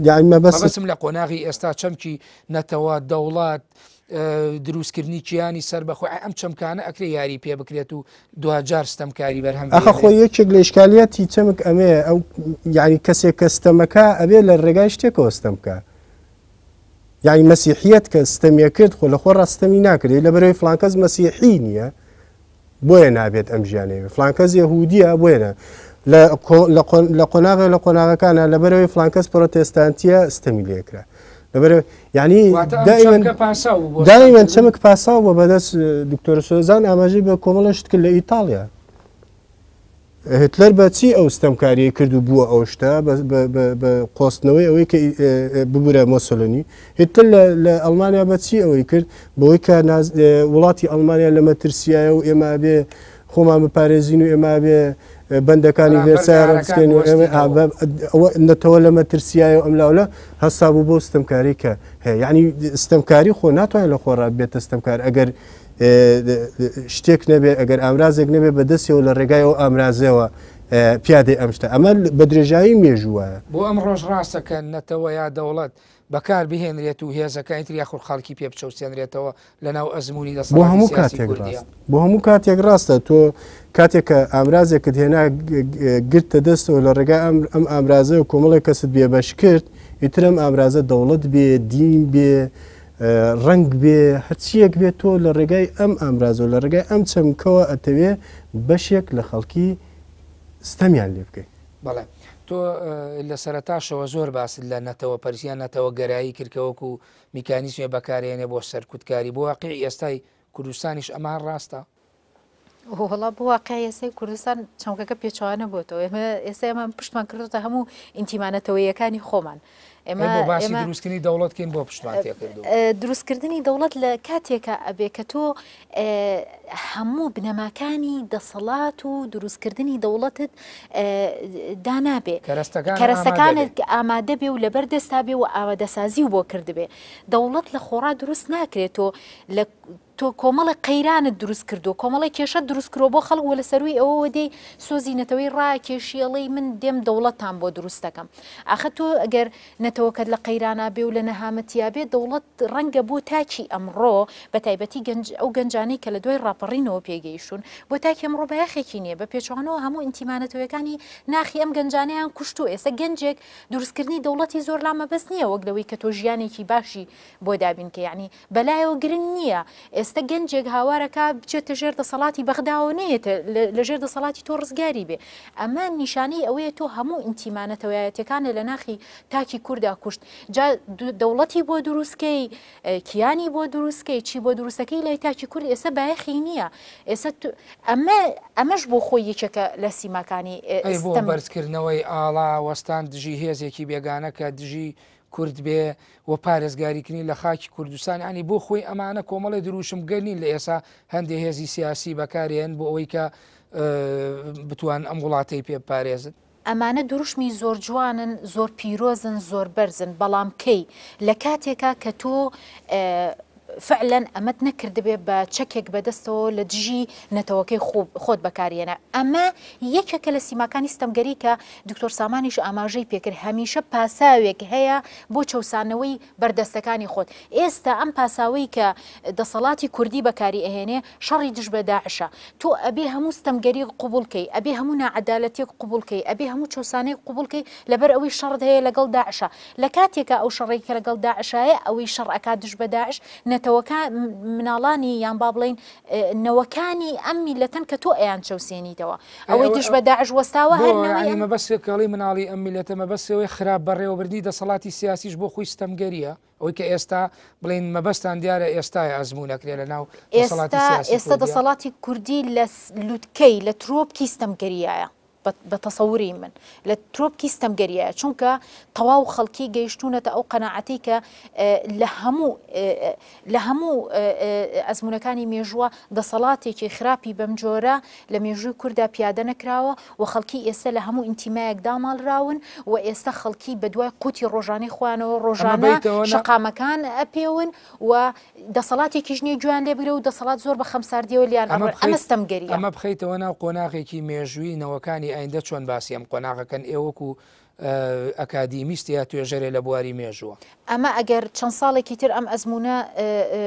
یامە بەسم لە قۆناغی ئێستا چەمکی نەتەوە دەوڵات دروستکردنی کیانی سەر بەخۆ ئەم چەمکانە ئەکرێ یاری پێ بکرێت و دوجار ستەمکاری بەرهەم ئەخ خۆ یەکێک لە شکالەتی چەمک ئەمێ ئەو یعنی کەسێک کە ستەمەکە ئەبێ لە ڕێگای شتێکەوە ستەمکە یعنی مەسیحیت کە ستەمیە کرد خۆ لە خۆ ڕاستەمی ناکرێت لە بەرەوەی فلانکەس مەسیحی نییە بۆیە نابێت ئەم ژیانەیە فلانکەس یهودیە بۆێنە. لە قۆناغی لە قۆناغەکانە لەبەرەوەی فلانکەس پرۆتێستانتیە ستەمی لێکرا بەبەر ینی دای من چمک پاسا بۆ بەدەست دکتۆر سۆزان ئاماژی بە کۆمەڵشت کرد لە ئیتالیا هتلەر بەچی ئەو ستەمکاریە کرد و بووە ئەو شتە قۆستنەوەی ئەوەی کە ببوورە مۆسلنی هتل لە ئەلمانیا بەچی ئەوەی کرد بەوەی کە وڵاتی ئەلمانیا لە مەترسیایە و ئێمە بێ خۆمان بپارێزین و ئێمە بێ بەندەکانی ڤێرسایڕکەین و ئێمە نەتەوە لەمە ترسیایە و ئەملاولە هەسا بوو بۆ ستەمکاری کە هەیە ینی ستەمکاری خۆ ناتوانین لە خۆڕ بێتە ستەمکار ئەگەر شتێک نەبێ ئەگەر ئامرازێک نەبێ بەدەستەوە لە ڕێگای و ئامرازەوە پیادەی ئەمشتە ئەمە بە درێژایی مێژوایە بۆ ئەم ڕۆژ ڕاستەکە نەتەوە یا دەوڵەت بەکار بهێنرێت و هێزەکانی تریا خوڕ خاڵکی پێ بچەوسێنرێتەوە لەناو ئەزمموی دەست بۆ هەموو کاتێک بۆ هەموو کاتێک ڕاستە تۆ کاتێک کە ئامرازێکت هێنا گرتە دەستەوە لە ڕێگا ئەم ئامرازە و کۆمەڵی کەست بێبەش کرد ئیترم ئامرازە دەوڵەت بێ دین بێ ڕنگ بێ هەرچیەک بێت تۆ لە ڕێگای ئەم ئامرازۆ لە ڕێگای ئەم چەمکەوە ئەتەوێ بەشێک لە خەڵکی ستەمیان لێ بکەین بەڵێ. تۆ لە سەرتاشەوە زۆر باست لە نەتەوە پەرسیان نەتەوە گەرایی کردکەوەکو میکانیزمێ بەکارێنێ بۆ سەرکوتکاری بۆ واقعی ئێستای کوردستانیش ئەمان ڕاستە هەڵا بۆ واقعی ئێسای کوردستان چونکەکە پێچوانە بۆتەوە ئێمە ئێستا ئەمە پشتمان کردوتە هەموو ئینتیمانەتەوەیەکانی خۆمان ئێمە دروستکردنی دەوڵەتکەین بۆ پشتوانتێ دروستکردنی دەوڵەت لە کاتێکە ئەبێ کە تۆ هەموو بنەماکانی دەسەڵات و دروستکردنی دەوڵەتت دانابێ کەرەستەکانت ئامادە بێ و لەبەر دەستا بێ و ئاوادەسازی و بۆ کردبێ دەوڵەت لە خۆرا دروست ناکرێتەوە لە تۆ کۆمەڵە قەیرانت دروست کردو کۆمەڵی کێشە دروستکرۆ بۆ خەڵک وە لەسەروی ئەوەوە دەی سۆزی نەتەوەی ڕاکێشیەڵی من دێم دەوڵەتان بۆ دروست دەکەم ئاخە تۆ ئەگەر نە بمێنێتەوە کە لە قەیرانە بێ و لە نەهامەتیا بێ دەوڵەت ڕەنگە بۆ تاکی ئەمڕۆ بە تایبەتی ئەو گەنجانی کە لە دوای ڕاپەڕینەوە پێگەیشون بۆ تاکی ئەمڕۆ بەیەخێکی نییە بە پێچوانەوە هەموو ئینتیمانەتەوەەکانی ناخی ئەم گەنجانیان کوشت و ئێستا گەنجێک دروستکردنی دەوڵەتی زۆر لامە بەست نییە وەگلەوەی کە تۆ ژیانێکی باشی بۆ دابین کە یعنی بەلایەوە گرنگ نییە ئێستا گەنجێک هاوارەکە بچێتە ژێر دەسەڵاتی بەغداوە نێتە لە ژێر دەسەڵاتی تۆ ڕزگاری بێ ئەمە نیشانەی ئەوەیە تۆ هەموو ئینتیمانەتەوەایەتەکانە لە ناخی تاکی کورد کووردا کوشت جا دەوڵەتی بۆ دروستکەی کیانی بۆ دروستکەی چی بۆ دروستەکەی لای تاکی کورد ئێستا بایەخی نییە ئێستا ئەمە ئەمەش بۆ خۆی یەکێکە لە سیماکانی بەرزکردنەوەی ئاڵا وەستان دژی هێزێکی بێگانەکە دژی کورد بێ و پارێزگاریکردنی لە خاکی کوردستان ینی بۆ خۆی ئەمانە کۆمەڵی دروشم گەرنین لە ئێسا هەندێک هێزی سیاسی بەکارێن بۆ ئەوەی کە بتوان ئەم وڵاتەی پێ پارێزن ئەمانە دروشمی زۆر جوانن زۆر پیرۆزن زۆر بەرزن بەڵام کەی لە کاتێکا کە تۆ فعلەن ئەمەت نەکردبێ بە چەکێک بەدەستەوە لە دژی نەتەوەکەی خۆت بەکارێنە ئەمە یەکێکە لە سیماکانی ستەمگەری کە دکتۆر سامانیش ئاماژەی پێکرد هەمیشە پاساوێک هەیە بۆ چەسانەوەی بەردەستەکانی خۆت ئێستا ئەم پاساوی کە دەسەڵاتی کوردی بەکاری ئەهێنێ شەڕی دژ بەداعشە تۆ ئەبێ هەموو ستەمگەری قوبولکەی ئەبێ هەموو نعدالەتێک قوبولکەی ئەبێ هەموو چەسانەی قوبولکەی لەبەر ئەوەی شەڕ هەیە لەگەڵ داعشە لە کاتێکە ئەو شەڕێککە لەگەڵ داعشایە ئەوەی شەڕ ئەکات دژ بەداعش نەتەوە کەوتەوەکە مناڵانی یان با بڵین نەوەکانی ئەممی لەەن کە تۆ ئەیان چەوسێنیتەوە ئەوەی دش بە داعش وەستاوە هەرمە بەسێکڵی مناڵی ئەمیلەتە مە بەسەوەی خراپ بەڕێوەبردی دەسەڵاتی سیاسیش بۆ خۆی ستەمگەریە ئەوەی کە ئێستا بڵین مەبەستان دیارە ئێستای ئەزمونەکرێ لە ناو ئێستا ئێستا دەسەڵاتی کوردی لە لووتکەی لە ترۆپکی ستەمگەریایە بە تەسەوری من لە ترۆپکی ستەمگەریە چونکە تەواو خەڵکی گەیشتونەتە ئەو قەنەعەتی کە لە هەموو لە هەموو ئەزمونونەکانی مێژووە دەسەڵاتێکی خراپی بەم جۆرە لە مێژووی کووردا پیادە نەکراوە و خەڵکی ئێستا لە هەموو ئینتیمایەک داماڵراون و ئێستا خەڵکی بە دوای قوتی ڕۆژانی خوانەوە ڕۆژانە شقامەکان ئەپێون و دەسەڵاتێکی ژنی جوان لێبرە و دەسەڵات زۆر بە خەمساردیەوە لیان ئەمە ستەمگەری ئەمە بخیتەوە ناو قۆناغێکی مێژووی نەوەکانی ساڵانی ئایندە چۆن باسی ئەم قۆناغەکەن ئێوەکو ئەکادیمیستیا توێژەرێ لە بواری مێژووە ئەمە ئەگەر چەند ساڵێکی تر ئەم ئەزمونە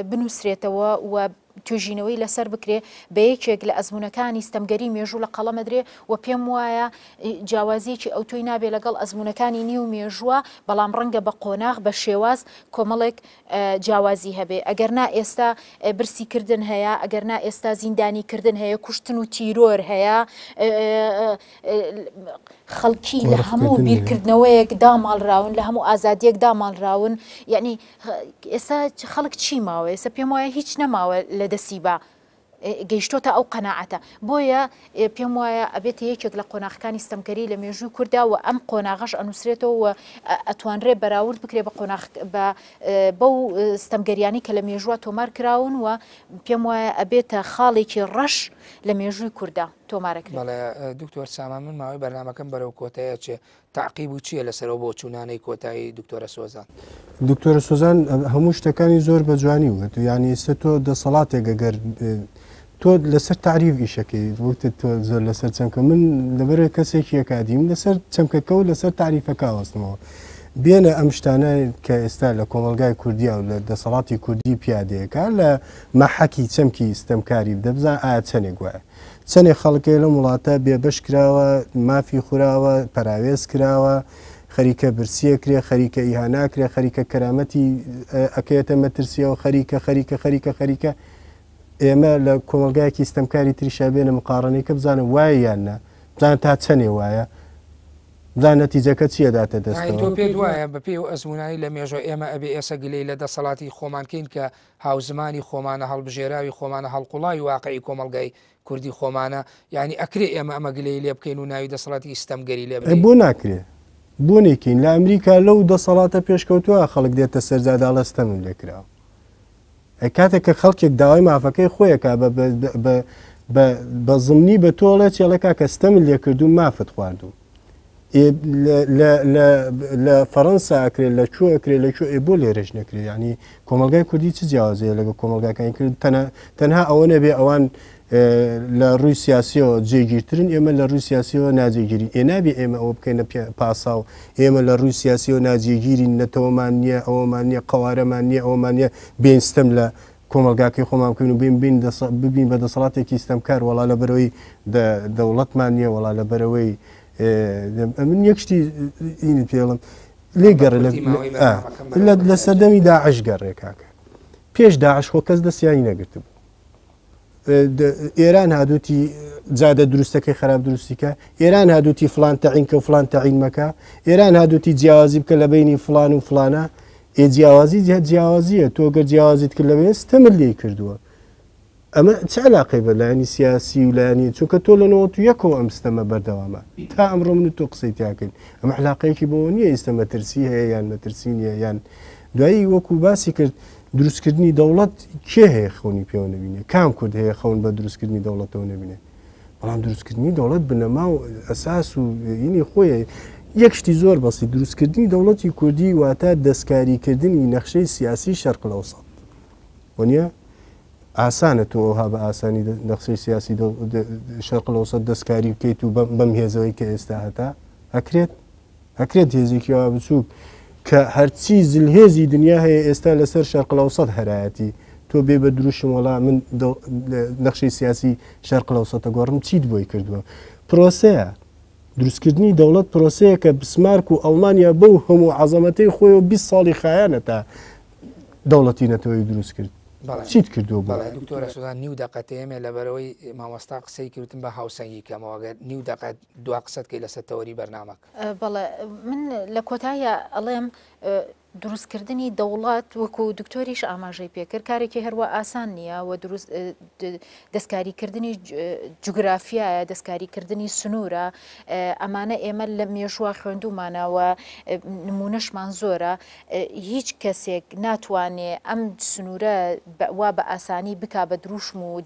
بنووسرێتەوە و توێژینەوەی لەسەر بکرێ بەیەکێک لە ئەزمونونەکانی ستەمگەری مێژوو لە قەڵەمەدرێ و پێم وایە جیاوازیکی ئەو توی نابێ لەگەڵ ئەزمونونەکانی نی و مێژووە بەڵام ڕەنگە بە قۆناغ بە شێواز کۆمەڵێک جیاوازی هەبێ ئەگەر نا ئێستا برسیکردن هەیە ئەگەر نا ئێستا زیندانیکردن هەیە کوشتن و تیرۆر هەیە خەڵکی لە هەموو بیرکردنەوەیەک داماڵراون لە هەموو ئازادیەک داماڵراون یعنی ئێستا خەڵک چی ماوە ئێستا پێم وایە هیچ نەماوە لە لە دەسی بە گەیشتۆتە ئەو قەنەعەتە بۆیە پێم وایە ئەبێت یەکێک لە قۆناغەکانی ستەمکەری لە مێژووی کووردا و ئەم قۆناغەش ئەنووسێتەوە ئەتوانرێ بەراورد بکرێ بە بەو ستەمگەریانی کە لە مێژووە تۆمار کراون و پێم وایە ئەبێتە خاڵێکی ڕەش و لە مێژووی کووردا تۆمارەکرد دکتۆر سامان من ماوەی بەرنمەکەم بەرەو کۆتایە چێ تاقیب و چییە لەسەرەوە بۆ چوونانەی کۆتایی دکتۆرە سۆزان دکتۆرە سۆزان هەموو شتەکانی زۆر بە جوانی وێت ینی ئێستا تۆ دەسەڵاتێکگەگەر تۆ لەسەر تعریف ئیشەکەی وتت تۆ زۆر لەسەر چەمکە من لەبەر کەسێکی ئەکادیم لەسەر چەمکەکە و لەسەر تعریفەکە وەستنەوە. بێنە ئەم شتانە کە ئێستا لە کۆمەلگای کوردیا و لە دەسەڵاتی کوردی پیادەیەەکە لە مەحەکی چەمکی ئستەمکاری دەبزان ئایا چەنێک گوایە چەندێک خەڵکی لە وڵاتە بێبش کراوە مافی خوراوە پراوێز کراوە خەریکە برسیەکرێ خەریکە ئیهاناکرێ خەریکە کەرامەتی ئەکەوێتە مەترسیەوە خەریکە خەریکە خەریکە خەریکە ئێمە لە کۆمەلگایکی ئستەمکاری تریشابێنە مقاڕنەی کە بزانم وایە یاننا بزان تا چەنێ وایە زان نەتیجەکە چیە داتە دەستۆ پێ وایە بە پێی و ئەزمونایی لە مێژۆ ئێمە ئەبێ ئێسە گلەی لە دەسەڵاتی خۆمانکەین کە هاوزمانی خۆمانە هەڵبژێراوی خۆمانە هەڵقوڵاوی واقعی کۆمەلگای کوردی خۆمانە ینی ئەکرێ ئێمە ئەمە گلەی لێ بکەین و ناوی دەسەڵاتی ئستەمگەری لێ بۆ ناکرێت بوونێکین لە ئەمریکا لەو دەسەڵاتە پێشکەوتووە خەڵک دێتە سەرزاداڵەستەم لێکراوە کاتێک کە خەڵکێک داوای مافەکەی خۆیەکە بە زمنی بە تۆڵە چێڵەکە کەستەم لێکردو مافت خواردوو لە فەەنسا ئەکرێت لە چوو ئەکرێت لە چوو ئێ بۆ لێرەش نەکرێت ینی کۆمەلگای کوردی چ جیاوازەیە لەگە کۆمەلگاکانی کرد تەنها ئەوە نەبێ ئەوان لە ڕووی سیاسیەوە جێگیرترن ئێمە لە ڕووی سیاسیەوە ناجێگیری ئێنابی ئێمە ئەوە بکەینە پاسا و ئێمە لە ڕووی سیاسیەوە ناجێگیری نەتەوەمان نییە ئەوەمان نیە قوارەمان نیە ئەومان نیە بینستم لە کۆمەلگاکەی خۆمان بکەین و بین بین ببین بە دەسەڵاتێکی ستەمکار وڵا لە بەرەوەی دەوڵەتمان نیە وڵا لە بەرەوەی من یەکشتی اینت پێڵم لێ گەڕ لە سەردەمی داعش گەڕێکاکە پێش داعش خۆ کەس دەسیانی نەگرت بوو ئێران هادوتی جادە دروستەکەی خراب دروستیکە ئێران هادوتی فلان تەعینکە و فلان تەعینمەکە ئێران هادوتی جیاوازی بکە لە بینی فلان و فلانە ئێ جیاوازی جیاوازیە تۆ گەر جیاوازیت کرد لەوێ ستەمر لێ کردووە ئەمە چ علاقی بە لایانی سیاسی و لایانی چووکە تۆ لەنەوە تو یەکەوە ئەم ستەمە بەردەوامە تا ئەمڕۆ من تۆ قسەی تیاکەین ئەمە علاقەیەکی بۆ نییە ئێستا مەترسی هەیە یان مەترسی نیە یان دوایی وەکو باسی کرد دروستکردنی دەوڵەت کێ هەیە خۆنی پێوە نبینێ کام کورد هەیە خەون بە دروستکردنی دەوڵەتەوە نبینێ بەڵام دروستکردنی دەوڵەت بنەما و ئەساس و ینی خۆیە یەک شتی زۆر بەسی دروستکردنی دەوڵەتی کوردی واتە دەستکاریکردنی نەخشەی سیاسی شەرق لەوسەڵ وە نیە؟ ئاسانە تۆ ئەوها بە ئاسانی نەخسی سیاسی شەرق لەوسە دەستکاری بکەیت و بەم هێزەوەی کە ئێستا هەتا ئەکرێت ئەکرێت هێزێکیەوە بچووک کە هەرچی زلهێزی دنیا هەیە ئێستا لەسەر شەرق لەوسەد هەرایەتی تۆ بێ بە دروشم وڵا من نەخشەی سیاسی شەرق لەوسەتە گۆڕم چیت بۆی کردووە پرۆسەیە دروستکردنی دەوڵەت پرۆسەیە کە بسمارک و ئەڵمانیا بەو هەموو عزەمەتەی خۆی و 20 ساڵی خایانە تا دەوڵەتی نەتەوەی دروست کرد چیت کردو دکتۆرە سوزان نیو دقەت ئێمە لەبەرەوەی مامۆستا قسەی کردتم بە هاوسەنگی کەمەوەگەر نیو دقەت دو قسەت کەی لەسەر تەوەری بەرنامەک بەڵێ من لە کۆتایە ئەڵێم دروستکردنی دەوڵات وەکو دکتۆریش ئاماژەی پێکرد کارێکی هەروە ئاسان نییە و دەستکاریکردنی جوگرافیایە دەستکاریکردنی سنوورە ئەمانە ئێمە لە مێژوە خوێندومانەوە نمونەشمان زۆرە هیچ کەسێک ناتوانێ ئەم سنوورە وا بە ئاسانی بک بە دروشم و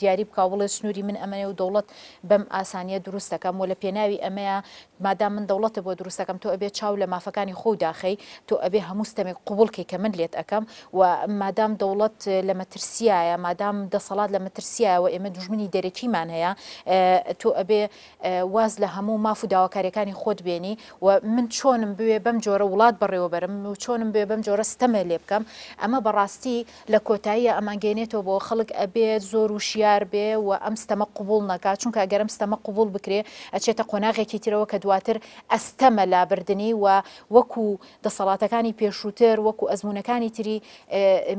دیاری بکاوڵە سنووری من ئەمەێ و دەوڵەت بەم ئاسانیە دروستەکەم و لە پێناوی ئەمەیە مادا من دەوڵەتە بۆ دروستەکەم تۆ ئەبێ چاو لە مافەکانی خۆ داخی تۆ ئەبێ هەمووستەمێک قوبولکەی کە من لێت ئەەکەم و مادام دەوڵەت لە مەترسیایە مادام دەسەڵات لە مەترسیایەوە ئێمە دژمنی دەرەکیمان هەیە تۆ ئەبێ واز لە هەموو ماف و داواکاریەکانی خۆت بێنی و من چۆنم بوێ بەم جۆرە وڵات بڕێوەبەرم و چۆنم بێ بەم جۆرە ستەمە لێ بکەم ئەمە بەڕاستی لە کۆتاییە ئەمانگەێنێتەوە بۆ خەڵک ئەبێ زۆر و شیار بێ و ئەم ستەمە قوبول نەکات چونکە گەرم ستەمە قوبول بکرێ ئەچێتە قۆناغێکی ترەوە کە دو دواتر ئەستەمە لابردنی و وەکو دەسەڵاتەکانی پێشووتر وەکو ئەزمونونەکانی تری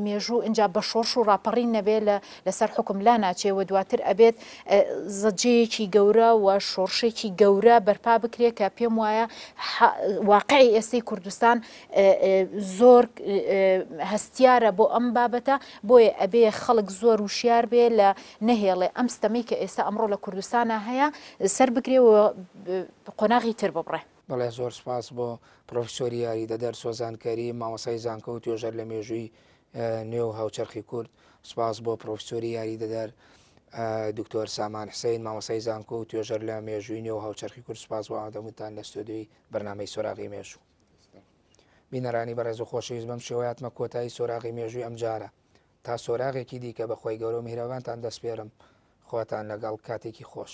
مێژوو اینجا بە شۆش و راپەڕین نەبێت لەسەر حکم لا ناچێوە دواتر ئەبێت زەجەیەکی گەورە و شۆڕشێکی گەورە بەرپا بکرێت کە پێم وایە واقعی ئێستی کوردستان زۆر هەستیارە بۆ ئەم بابەتە بۆیە ئەبێ خەڵک زۆر وشیار بێ لە نهێڵێ ئەم ستەمەی کە ئێستا ئەمڕۆ لە کوردستانە هەیە سەر بگرێەوە قۆناغ باغی تر ببڕێ بەڵێ زۆر سپاس بۆ پرۆفسۆری یاری دەدەر سۆزانکەری ماوەسای زانکە و توێژەر لە مێژووی نوێ و هاوچەرخی کورد سپاس بۆ پرۆفسۆری یاری دەدەر دکتۆر سامان حسین مامەسای زانکۆ و توێژەر لە مێژووینەوە و هاوچەرخی کورد سپاس و ئادەمتان لە سودوی بەنامەی سۆراغی مێژوو بینەرانی بەڕێز و خۆشەویست بەم شێوەیاتمە کۆتایی سۆراغی مێژووی ئەمجارە تا سۆراغێکی دیکە بە خۆی گەورە و میهرەوانتان دەستپێرم خۆتان لەگەڵ کاتێکی خۆش.